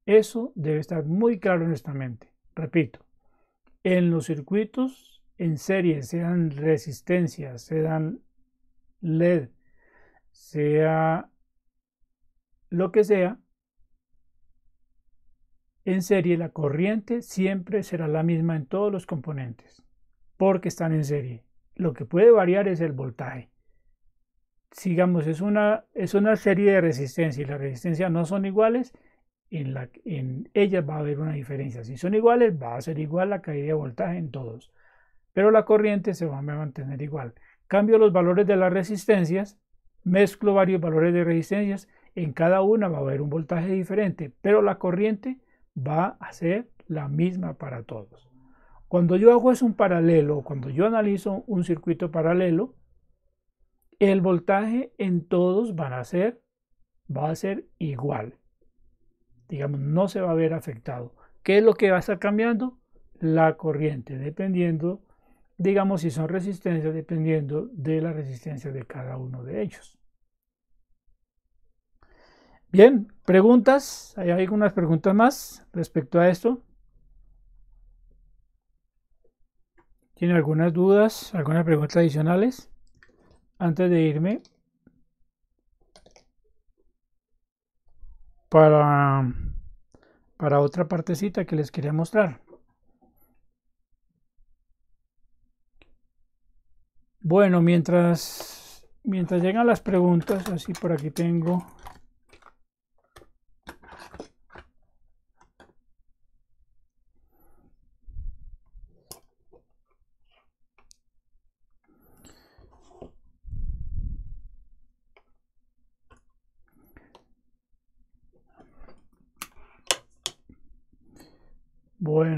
Eso debe estar muy claro en nuestra mente. Repito, en los circuitos en serie, sean resistencias, sean LED, sea lo que sea, en serie la corriente siempre será la misma en todos los componentes porque están en serie. Lo que puede variar es el voltaje. Sigamos, es una, es una serie de resistencias. y las resistencias no son iguales, en, la, en ellas va a haber una diferencia. Si son iguales, va a ser igual la caída de voltaje en todos, pero la corriente se va a mantener igual. Cambio los valores de las resistencias, mezclo varios valores de resistencias, en cada una va a haber un voltaje diferente, pero la corriente va a ser la misma para todos. Cuando yo hago es un paralelo, cuando yo analizo un circuito paralelo, el voltaje en todos van a ser, va a ser igual. Digamos, no se va a ver afectado. ¿Qué es lo que va a estar cambiando? La corriente, dependiendo, digamos, si son resistencias, dependiendo de la resistencia de cada uno de ellos. Bien, preguntas. ¿Hay algunas preguntas más respecto a esto? Tiene algunas dudas, algunas preguntas adicionales? Antes de irme, para, para otra partecita que les quería mostrar. Bueno, mientras, mientras llegan las preguntas, así por aquí tengo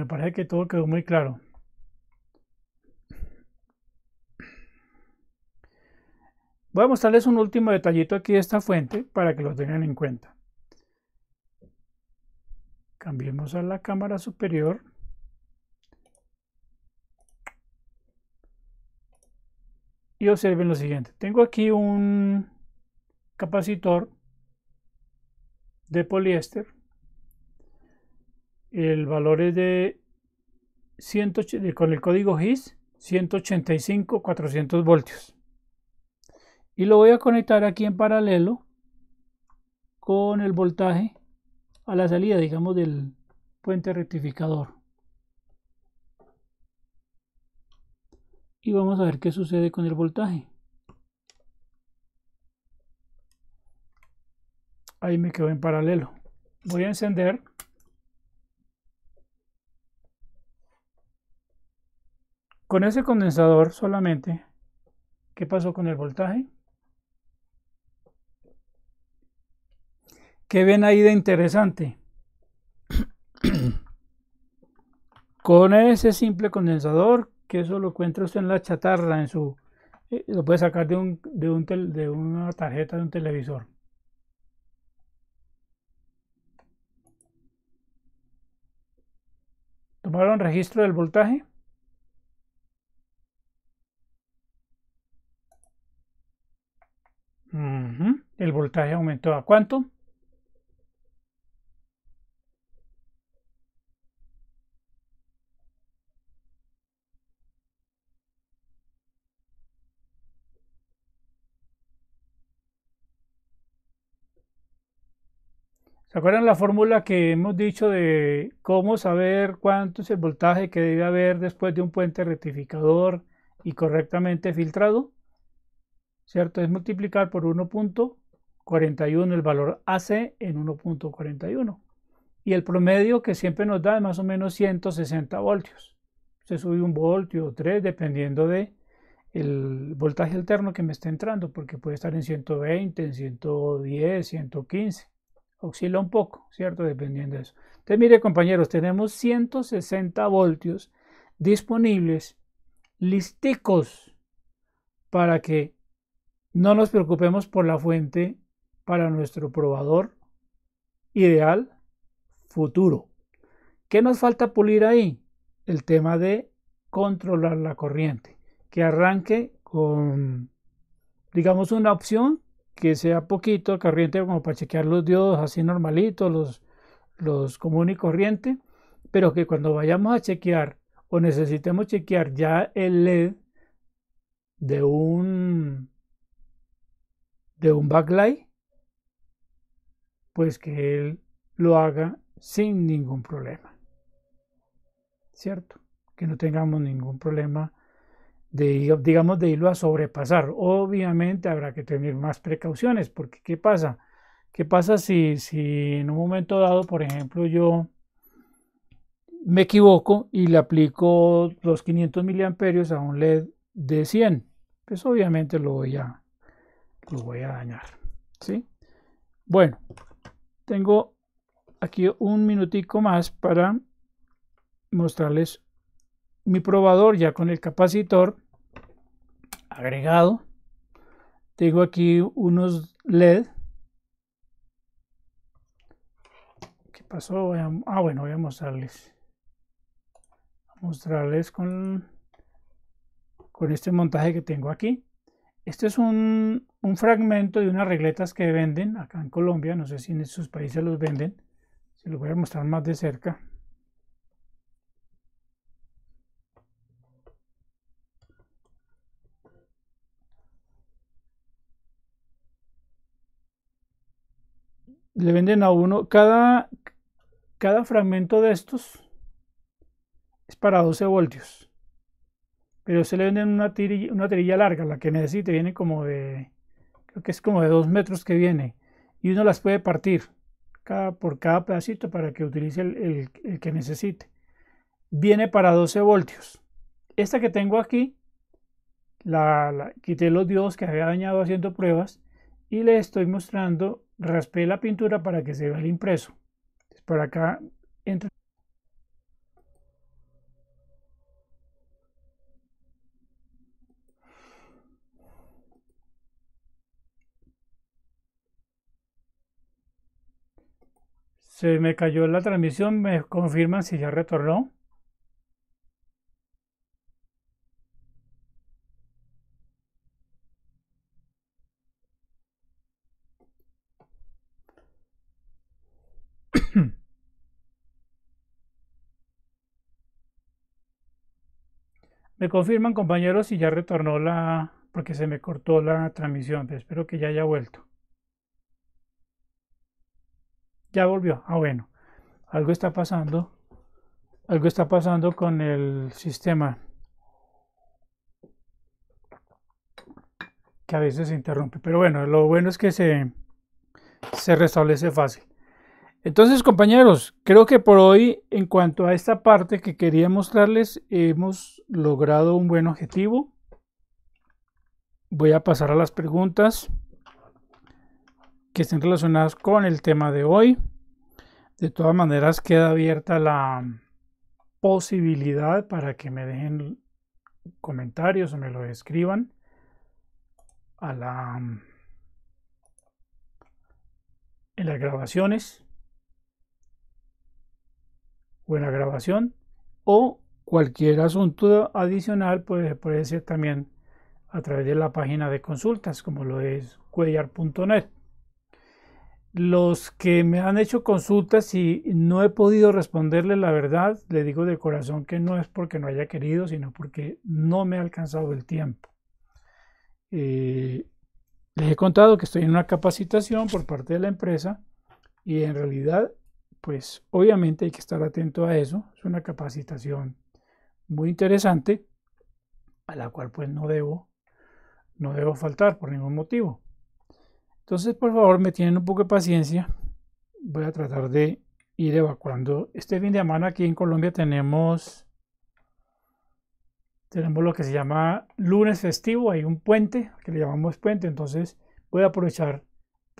parece que todo quedó muy claro. Voy a mostrarles un último detallito aquí de esta fuente para que lo tengan en cuenta. Cambiemos a la cámara superior. Y observen lo siguiente. Tengo aquí un capacitor de poliéster el valor es de con el código GIS 185 400 voltios y lo voy a conectar aquí en paralelo con el voltaje a la salida digamos del puente rectificador y vamos a ver qué sucede con el voltaje ahí me quedo en paralelo voy a encender Con ese condensador solamente, ¿qué pasó con el voltaje? ¿Qué ven ahí de interesante? con ese simple condensador, que eso lo encuentra usted en la chatarra, en su, eh, lo puede sacar de, un, de una tarjeta de un televisor. ¿Tomaron registro del voltaje? El voltaje aumentó a cuánto? ¿Se acuerdan la fórmula que hemos dicho de cómo saber cuánto es el voltaje que debe haber después de un puente rectificador y correctamente filtrado? ¿cierto? Es multiplicar por 1.41 el valor AC en 1.41. Y el promedio que siempre nos da es más o menos 160 voltios. Se sube un voltio o tres dependiendo de el voltaje alterno que me esté entrando, porque puede estar en 120, en 110, 115. Oscila un poco, ¿cierto? Dependiendo de eso. Entonces, mire compañeros, tenemos 160 voltios disponibles, listicos, para que no nos preocupemos por la fuente para nuestro probador ideal futuro. ¿Qué nos falta pulir ahí? El tema de controlar la corriente. Que arranque con, digamos, una opción que sea poquito corriente como para chequear los diodos así normalitos, los, los común y corriente, pero que cuando vayamos a chequear o necesitemos chequear ya el LED de un de un backlight, pues que él lo haga sin ningún problema. ¿Cierto? Que no tengamos ningún problema de, digamos, de irlo a sobrepasar. Obviamente habrá que tener más precauciones, porque ¿qué pasa? ¿Qué pasa si, si en un momento dado, por ejemplo, yo me equivoco y le aplico los 500 miliamperios a un LED de 100? Pues obviamente lo voy a lo voy a dañar. ¿sí? Bueno, tengo aquí un minutico más para mostrarles mi probador ya con el capacitor agregado. Tengo aquí unos LED. ¿Qué pasó? Ah, bueno, voy a mostrarles. mostrarles con, con este montaje que tengo aquí. Este es un, fragmento de unas regletas que venden acá en Colombia. No sé si en sus países los venden. Se los voy a mostrar más de cerca. Le venden a uno cada fragmento de estos es para 12 voltios pero se le venden una tirilla, una larga, la que necesite, viene como de, creo que es como de dos metros que viene, y uno las puede partir cada, por cada pedacito para que utilice el, que necesite. Viene para 12 voltios. Esta que tengo aquí, la, la, quité los diodos que había dañado haciendo pruebas y le estoy mostrando, raspé la pintura para que se vea el impreso. Por acá entra Se me cayó la transmisión. ¿Me confirman si ya retornó? Me confirman, compañeros, si ya retornó la... porque se me cortó la transmisión. espero que ya haya vuelto. Ya volvió. Ah, bueno. Algo está pasando. Algo está pasando con el sistema. Que a veces se interrumpe. Pero bueno, lo bueno es que se, se restablece fácil. Entonces, compañeros, creo que por hoy, en cuanto a esta parte que quería mostrarles, hemos logrado un buen objetivo. Voy a pasar a las preguntas que estén relacionadas con el tema de hoy. De todas maneras, queda abierta la posibilidad para que me dejen comentarios o me lo escriban a la en las grabaciones o en la grabación o cualquier asunto adicional puede, puede ser también a través de la página de consultas como lo es cuellar.net los que me han hecho consultas y no he podido responderles la verdad, le digo de corazón que no es porque no haya querido, sino porque no me ha alcanzado el tiempo. Eh, les he contado que estoy en una capacitación por parte de la empresa y en realidad, pues obviamente hay que estar atento a eso. Es una capacitación muy interesante a la cual pues no debo, no debo faltar por ningún motivo. Entonces, por favor, me tienen un poco de paciencia. Voy a tratar de ir evacuando. Este fin de semana aquí en Colombia tenemos tenemos lo que se llama lunes festivo, hay un puente que le llamamos puente, entonces voy a aprovechar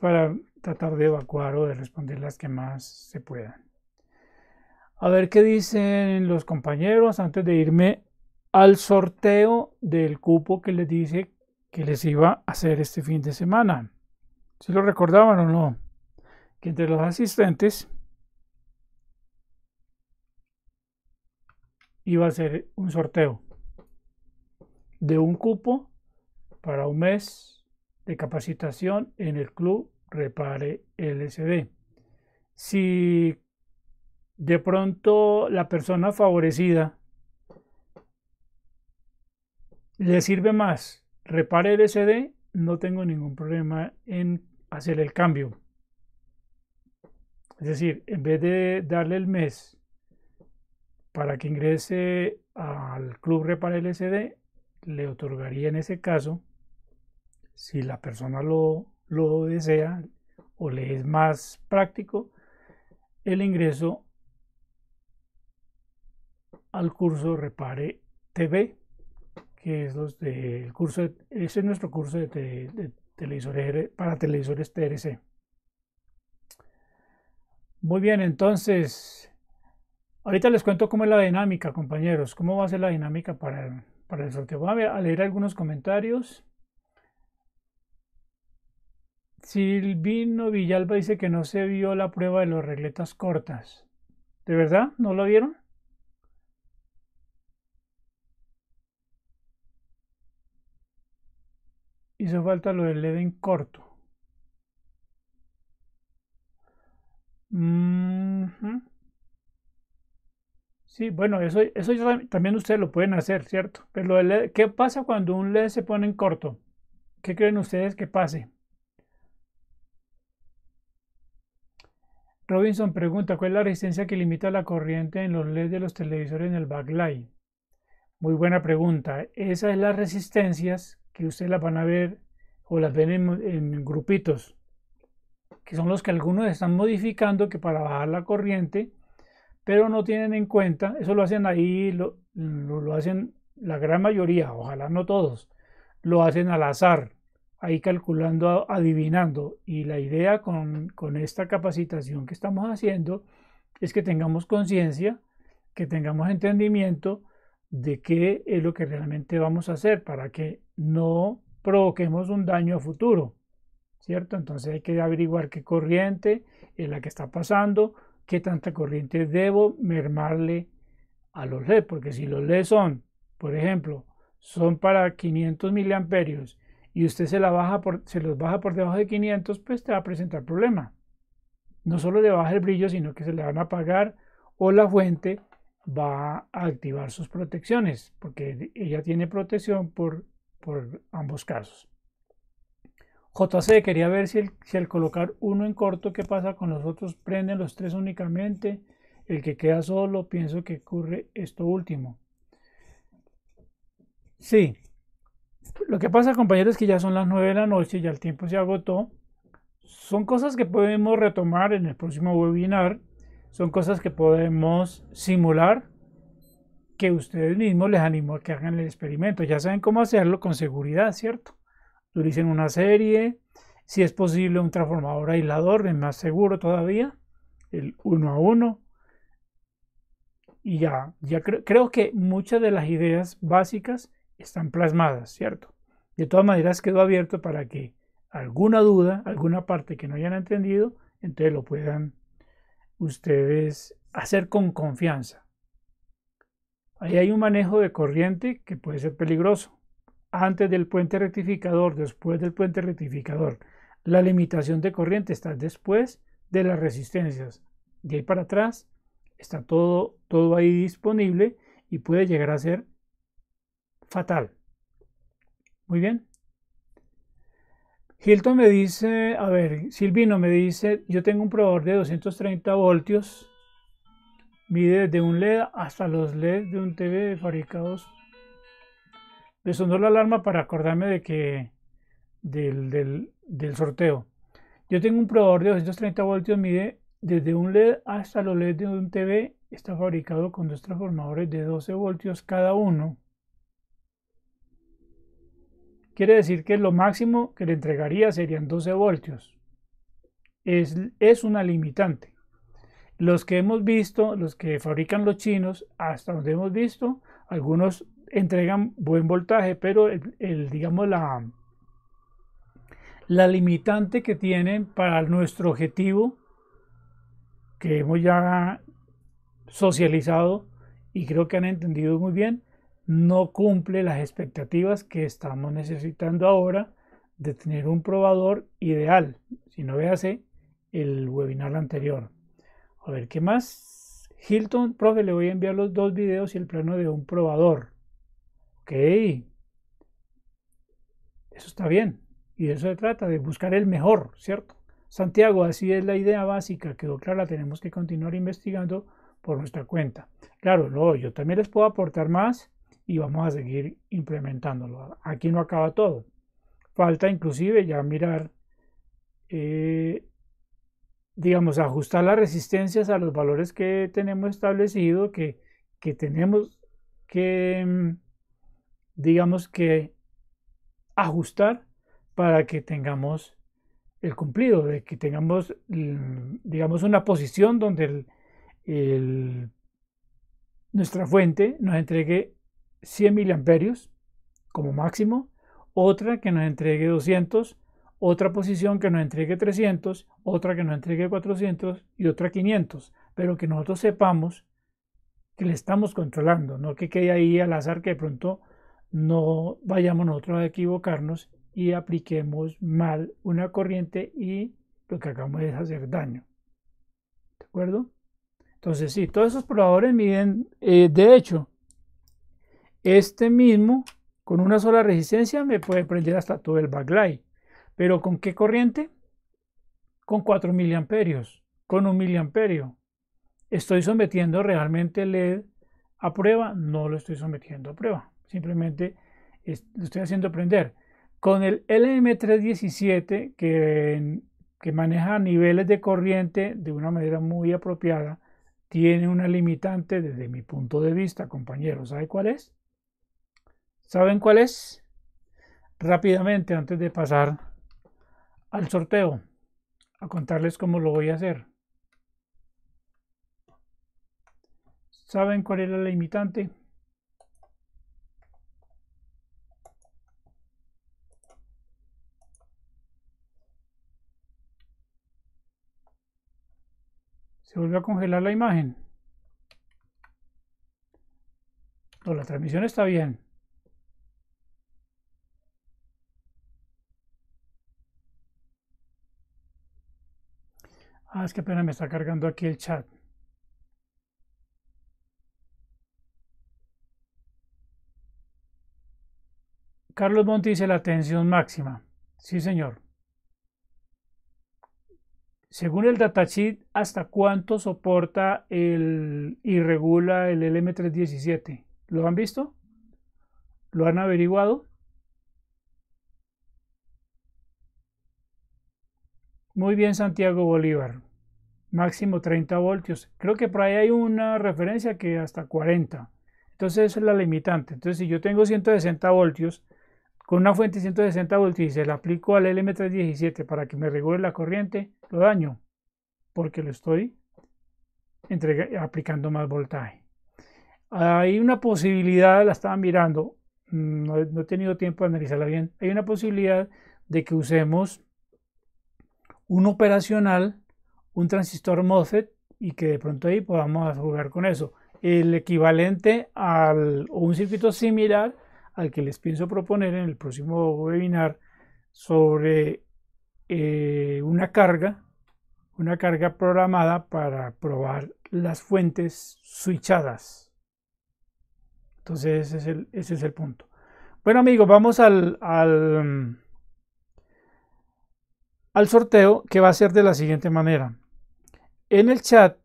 para tratar de evacuar o de responder las que más se puedan. A ver qué dicen los compañeros antes de irme al sorteo del cupo que les dice que les iba a hacer este fin de semana si lo recordaban o no, que entre los asistentes iba a ser un sorteo de un cupo para un mes de capacitación en el club Repare LCD. Si de pronto la persona favorecida le sirve más Repare LCD no tengo ningún problema en hacer el cambio. Es decir, en vez de darle el mes para que ingrese al Club Repare LCD, le otorgaría en ese caso, si la persona lo, lo desea o le es más práctico, el ingreso al curso Repare TV que es los del curso ese nuestro curso de, televisores, para televisores TRC. Muy bien, entonces, ahorita les cuento cómo es la dinámica, compañeros, cómo va a ser la dinámica para, el sorteo. Voy a, leer algunos comentarios. Silvino Villalba dice que no se vio la prueba de los regletas cortas. ¿De verdad? ¿No lo vieron? Hizo falta lo del LED en corto. Sí, bueno, eso, eso también ustedes lo pueden hacer, ¿cierto? Pero lo del LED, ¿qué pasa cuando un LED se pone en corto? ¿Qué creen ustedes que pase? Robinson pregunta, ¿cuál es la resistencia que limita la corriente en los LEDs de los televisores en el backlight? Muy buena pregunta. Esa es las resistencias que ustedes las van a ver o las ven en, grupitos, que son los que algunos están modificando que para bajar la corriente, pero no tienen en cuenta, eso lo hacen ahí, lo, hacen la gran mayoría, ojalá no todos, lo hacen al azar, ahí calculando, adivinando. Y la idea con, con esta capacitación que estamos haciendo es que tengamos conciencia, que tengamos entendimiento de qué es lo que realmente vamos a hacer para que no provoquemos un daño a futuro, ¿cierto? Entonces hay que averiguar qué corriente es la que está pasando, qué tanta corriente debo mermarle a los LED, porque si los leds son, por ejemplo, son para 500 miliamperios y usted se, la baja se los baja por debajo de 500, pues te va a presentar problema. No solo le baja el brillo, sino que se le van a apagar o la fuente va a activar sus protecciones, porque ella tiene protección por por ambos casos. JC quería ver si, si al colocar uno en corto, ¿qué pasa con los otros? ¿Prenden los tres únicamente? El que queda solo, pienso que ocurre esto último. Sí. Lo que pasa, compañeros, es que ya son las 9 de la noche, ya el tiempo se agotó. Son cosas que podemos retomar en el próximo webinar. Son cosas que podemos simular que ustedes mismos les animo a que hagan el experimento. Ya saben cómo hacerlo con seguridad, ¿cierto? Utilicen una serie, si es posible un transformador aislador, es más seguro todavía, el uno a uno. Y ya, ya creo, creo que muchas de las ideas básicas están plasmadas, ¿cierto? De todas maneras quedó abierto para que alguna duda, alguna parte que no hayan entendido, entonces lo puedan ustedes hacer con confianza. Ahí hay un manejo de corriente que puede ser peligroso. Antes del puente rectificador, después del puente rectificador. La limitación de corriente está después de las resistencias. De ahí para atrás está todo, todo ahí disponible y puede llegar a ser fatal. Muy bien. Hilton me dice, a ver, Silvino me dice, yo tengo un probador de 230 voltios mide desde un LED hasta los LED de un TV fabricados. Le sonó la alarma para acordarme de que del, sorteo. Yo tengo un probador de 230 voltios, mide desde un LED hasta los LED de un TV. Está fabricado con dos transformadores de 12 voltios cada uno. Quiere decir que lo máximo que le entregaría serían 12 voltios. es una limitante. Los que hemos visto, los que fabrican los chinos, hasta donde hemos visto, algunos entregan buen voltaje, pero el, digamos la, la limitante que tienen para nuestro objetivo que hemos ya socializado y creo que han entendido muy bien, no cumple las expectativas que estamos necesitando ahora de tener un probador ideal, si no véase el webinar anterior. A ver, ¿qué más? Hilton, profe, le voy a enviar los dos videos y el plano de un probador. Ok. Eso está bien. Y eso se trata, de buscar el mejor, ¿cierto? Santiago, así es la idea básica, quedó clara, tenemos que continuar investigando por nuestra cuenta. Claro, no, yo también les puedo aportar más y vamos a seguir implementándolo. Aquí no acaba todo. Falta inclusive ya mirar eh, digamos, ajustar las resistencias a los valores que tenemos establecido, que, tenemos que, mm, digamos, que ajustar para que tengamos el cumplido, de que tengamos, mm, digamos, una posición donde nuestra fuente nos entregue 100 miliamperios como máximo, otra que nos entregue 200 otra posición que nos entregue 300, otra que nos entregue 400 y otra 500, pero que nosotros sepamos que le estamos controlando, no que quede ahí al azar que de pronto no vayamos nosotros a equivocarnos y apliquemos mal una corriente y lo que acabamos es hacer daño. ¿De acuerdo? Entonces, sí, todos esos probadores miden, eh, de hecho, este mismo con una sola resistencia me puede prender hasta todo el backlight. ¿Pero con qué corriente? Con 4 miliamperios, con 1 miliamperio. ¿Estoy sometiendo realmente LED a prueba? No lo estoy sometiendo a prueba. Simplemente lo estoy haciendo prender. Con el LM317 que, que maneja niveles de corriente de una manera muy apropiada, tiene una limitante desde mi punto de vista, compañeros. ¿Sabe cuál es? ¿Saben cuál es? Rápidamente, antes de pasar al sorteo, a contarles cómo lo voy a hacer. ¿Saben cuál era la limitante? Se vuelve a congelar la imagen. No, la transmisión está bien. Ah, es que apenas me está cargando aquí el chat. Carlos Monti dice la tensión máxima. Sí, señor. Según el datasheet, ¿hasta cuánto soporta el y regula el LM317? ¿Lo han visto? ¿Lo han averiguado? Muy bien, Santiago Bolívar máximo 30 voltios. Creo que por ahí hay una referencia que hasta 40. Entonces eso es la limitante. Entonces si yo tengo 160 voltios con una fuente de 160 voltios y se la aplico al LM317 para que me regule la corriente, lo daño porque lo estoy aplicando más voltaje. Hay una posibilidad, la estaba mirando, mm, no no he tenido tiempo de analizarla bien, hay una posibilidad de que usemos un operacional un transistor MOSFET y que de pronto ahí podamos jugar con eso. El equivalente al, o un circuito similar al que les pienso proponer en el próximo webinar sobre eh, una carga, una carga programada para probar las fuentes switchadas. Entonces ese es el, punto. Bueno amigos, vamos al, al, al sorteo que va a ser de la siguiente manera. En el chat,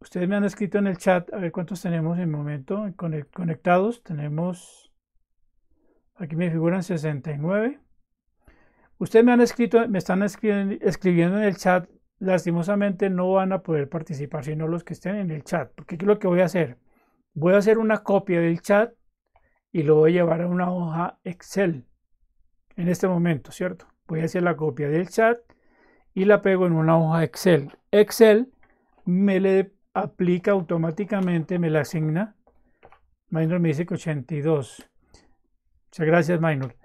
ustedes me han escrito en el chat, a ver cuántos tenemos en el momento conectados. Tenemos, aquí me figuran 69. Ustedes me han escrito, me están escribiendo en el chat. Lastimosamente no van a poder participar, sino los que estén en el chat. Porque ¿qué es lo que voy a hacer? Voy a hacer una copia del chat y lo voy a llevar a una hoja Excel en este momento, ¿cierto? Voy a hacer la copia del chat y la pego en una hoja Excel. Excel me le aplica automáticamente, me la asigna. Minor me dice que 82. Muchas gracias, Minor.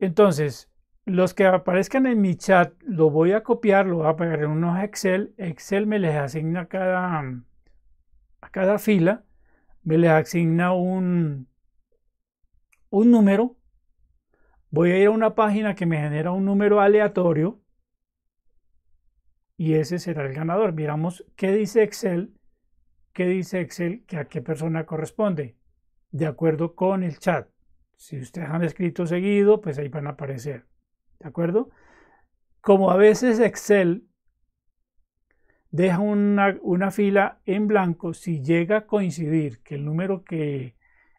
Entonces, los que aparezcan en mi chat, lo voy a copiar, lo voy a pegar en una hoja Excel. Excel me les asigna cada, a cada fila, me les asigna un, un número. Voy a ir a una página que me genera un número aleatorio y ese será el ganador. Miramos qué dice Excel, qué dice Excel que a qué persona corresponde, de acuerdo con el chat. Si ustedes han escrito seguido, pues ahí van a aparecer. ¿De acuerdo? Como a veces Excel deja una, una fila en blanco, si llega a coincidir que el número que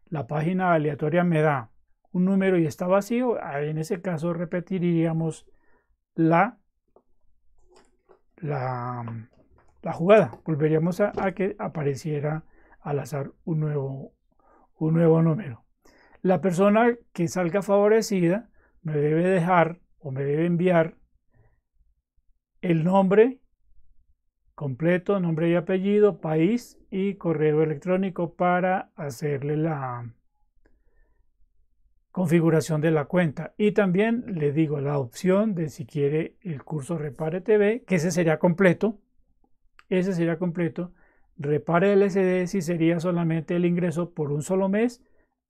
la página aleatoria me da un número y está vacío, en ese caso repetiríamos la la, jugada. Volveríamos a, a, que apareciera al azar un nuevo, un nuevo número. La persona que salga favorecida me debe dejar o me debe enviar el nombre completo, nombre y apellido, país y correo electrónico para hacerle la, configuración de la cuenta y también le digo la opción de si quiere el curso Repare TV, que ese sería completo, ese sería completo, Repare LCD si sería solamente el ingreso por un solo mes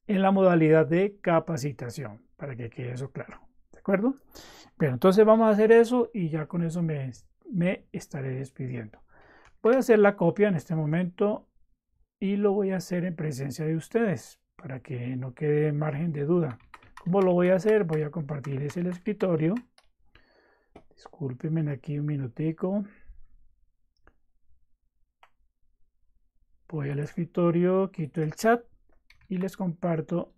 en la modalidad de capacitación, para que quede eso claro, ¿de acuerdo? Pero entonces vamos a hacer eso y ya con eso me, me estaré despidiendo. Voy a hacer la copia en este momento y lo voy a hacer en presencia de ustedes para que no quede margen de duda. ¿Cómo lo voy a hacer? Voy a compartirles el escritorio. Discúlpenme aquí un minutico. Voy al escritorio, quito el chat y les comparto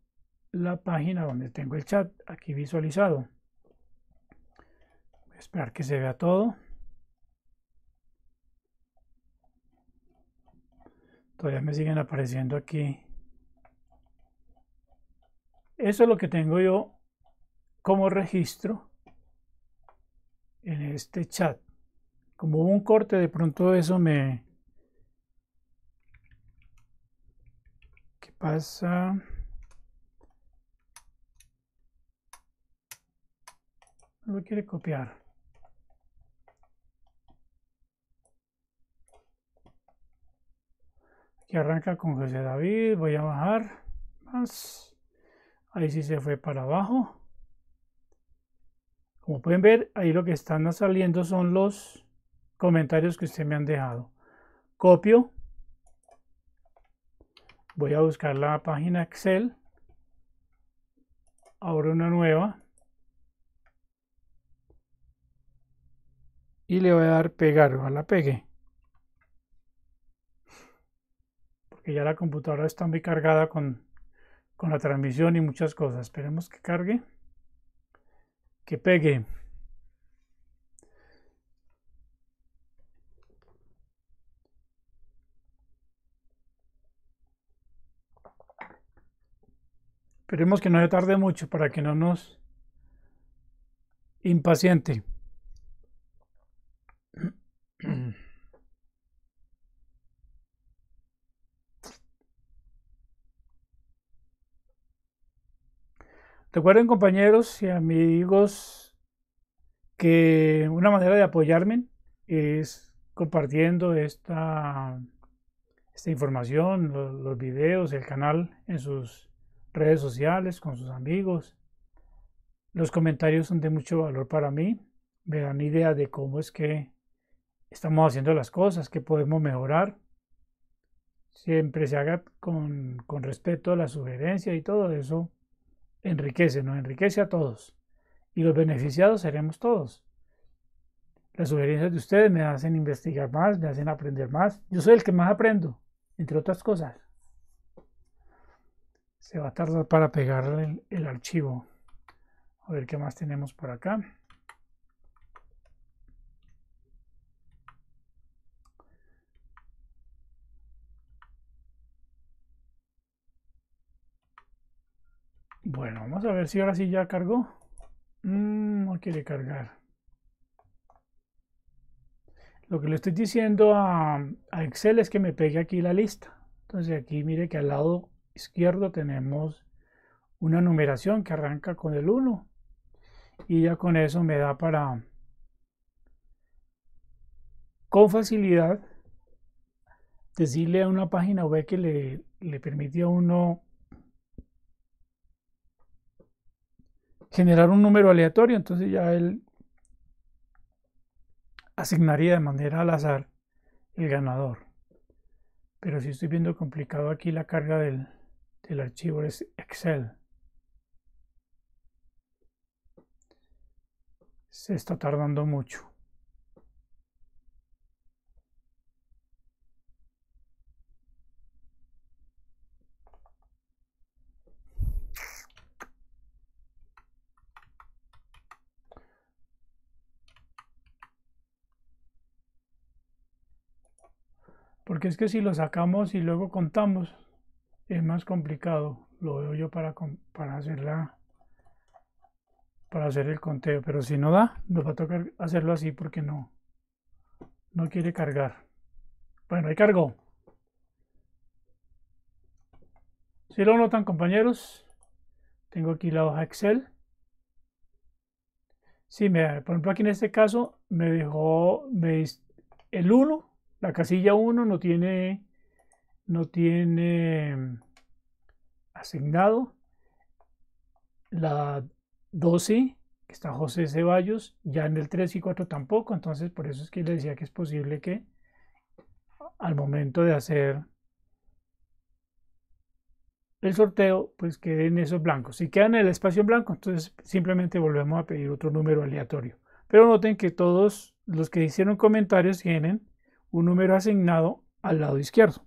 la página donde tengo el chat aquí visualizado. Voy a esperar que se vea todo. Todavía me siguen apareciendo aquí eso es lo que tengo yo como registro en este chat. Como hubo un corte, de pronto eso me... ¿Qué pasa? No lo quiere copiar. Aquí arranca con José David. Voy a bajar más. Ahí sí se fue para abajo. Como pueden ver, ahí lo que están saliendo son los comentarios que usted me han dejado. Copio. Voy a buscar la página Excel. Abro una nueva. Y le voy a dar pegar. la pegue. Porque ya la computadora está muy cargada con con la transmisión y muchas cosas. Esperemos que cargue, que pegue. Esperemos que no se tarde mucho para que no nos impaciente. Recuerden compañeros y amigos que una manera de apoyarme es compartiendo esta, esta información, los, videos, el canal en sus redes sociales, con sus amigos. Los comentarios son de mucho valor para mí. Me dan idea de cómo es que estamos haciendo las cosas, qué podemos mejorar. Siempre se haga con, con respeto a la sugerencia y todo eso enriquece, nos enriquece a todos. Y los beneficiados seremos todos. Las sugerencias de ustedes me hacen investigar más, me hacen aprender más. Yo soy el que más aprendo, entre otras cosas. Se va a tardar para pegar el, el archivo. A ver qué más tenemos por acá. Bueno, vamos a ver si ahora sí ya cargó. Mm, no quiere cargar. Lo que le estoy diciendo a, Excel es que me pegue aquí la lista. Entonces aquí mire que al lado izquierdo tenemos una numeración que arranca con el 1. Y ya con eso me da para con facilidad decirle a una página web que le, le permite a uno generar un número aleatorio, entonces ya él asignaría de manera al azar el ganador. Pero si estoy viendo complicado aquí la carga del archivo es Excel. Se está tardando mucho. Porque es que si lo sacamos y luego contamos, es más complicado. Lo veo yo para, para, hacer, la, para hacer el conteo. Pero si no da, nos va a tocar hacerlo así porque no, no quiere cargar. Bueno, ahí cargó. Si lo notan compañeros, tengo aquí la hoja Excel. Sí, me, por ejemplo aquí en este caso me dejó me, el 1 la casilla 1 no tiene, no tiene asignado. La 12, que está José Ceballos, ya en el 3 y 4 tampoco, entonces por eso es que le decía que es posible que al momento de hacer el sorteo, pues queden esos blancos. Si quedan en el espacio en blanco, entonces simplemente volvemos a pedir otro número aleatorio. Pero noten que todos los que hicieron comentarios tienen un número asignado al lado izquierdo.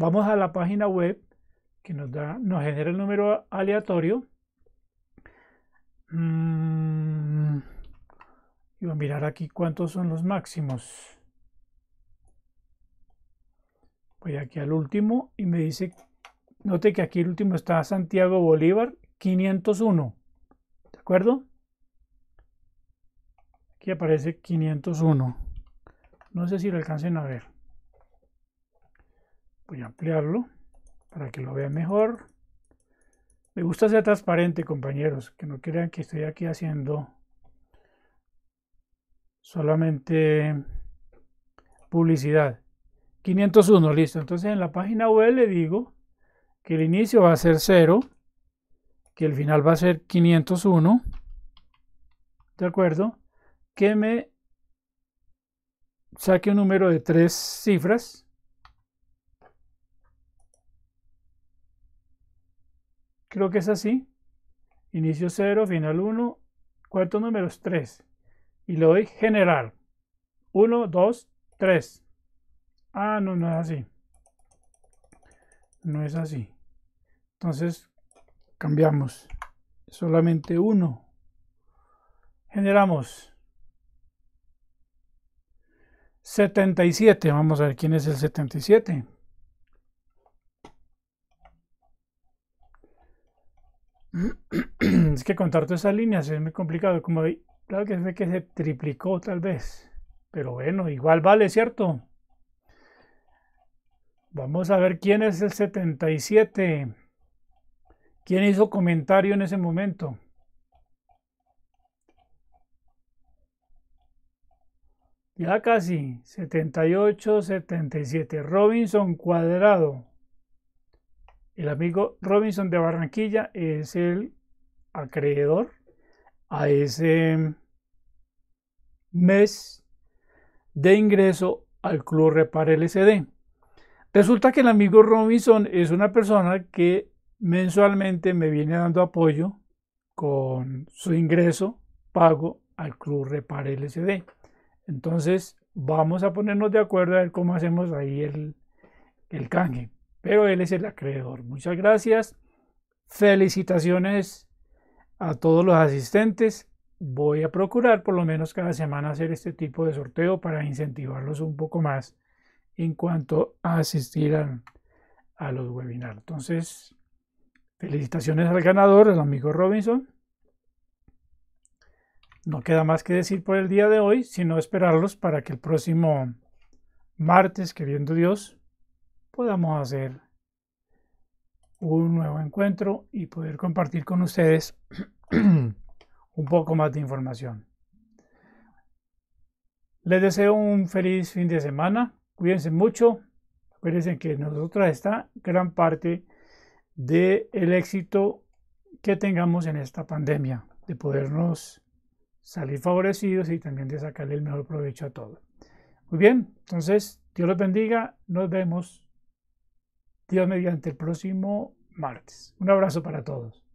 Vamos a la página web que nos, da, nos genera el número aleatorio. Mm, y voy a mirar aquí cuántos son los máximos. Voy aquí al último y me dice, note que aquí el último está Santiago Bolívar 501. ¿De acuerdo? Aquí aparece 501. No sé si lo alcancen a ver. Voy a ampliarlo para que lo vean mejor. Me gusta ser transparente, compañeros, que no crean que estoy aquí haciendo solamente publicidad. 501, listo. Entonces en la página web le digo que el inicio va a ser 0, que el final va a ser 501, ¿de acuerdo? Que me saque un número de tres cifras. Creo que es así. Inicio 0, final 1. ¿Cuántos números? 3. Y le doy generar. 1, 2, 3. Ah, no, no es así. No es así. Entonces, cambiamos. Solamente 1. Generamos. 77. Vamos a ver quién es el 77. Es que contar todas esas líneas es muy complicado. Como claro que se ve que se triplicó tal vez. Pero bueno, igual vale, ¿cierto? Vamos a ver quién es el 77. ¿Quién hizo comentario en ese momento? Ya casi 78-77. Robinson Cuadrado. El amigo Robinson de Barranquilla es el acreedor a ese mes de ingreso al Club Repar LCD. Resulta que el amigo Robinson es una persona que mensualmente me viene dando apoyo con su ingreso pago al Club Repar LCD. Entonces, vamos a ponernos de acuerdo a ver cómo hacemos ahí el, canje. Pero él es el acreedor. Muchas gracias. Felicitaciones a todos los asistentes. Voy a procurar por lo menos cada semana hacer este tipo de sorteo para incentivarlos un poco más en cuanto a asistir a, a los webinars. Entonces, felicitaciones al ganador, el amigo Robinson. No queda más que decir por el día de hoy, sino esperarlos para que el próximo martes, que Dios, podamos hacer un nuevo encuentro y poder compartir con ustedes un poco más de información. Les deseo un feliz fin de semana. Cuídense mucho. Acuérdense que en nosotros está gran parte del éxito que tengamos en esta pandemia, de podernos salir favorecidos y también de sacarle el mejor provecho a todo. Muy bien, entonces Dios los bendiga, nos vemos Dios mediante el próximo martes. Un abrazo para todos.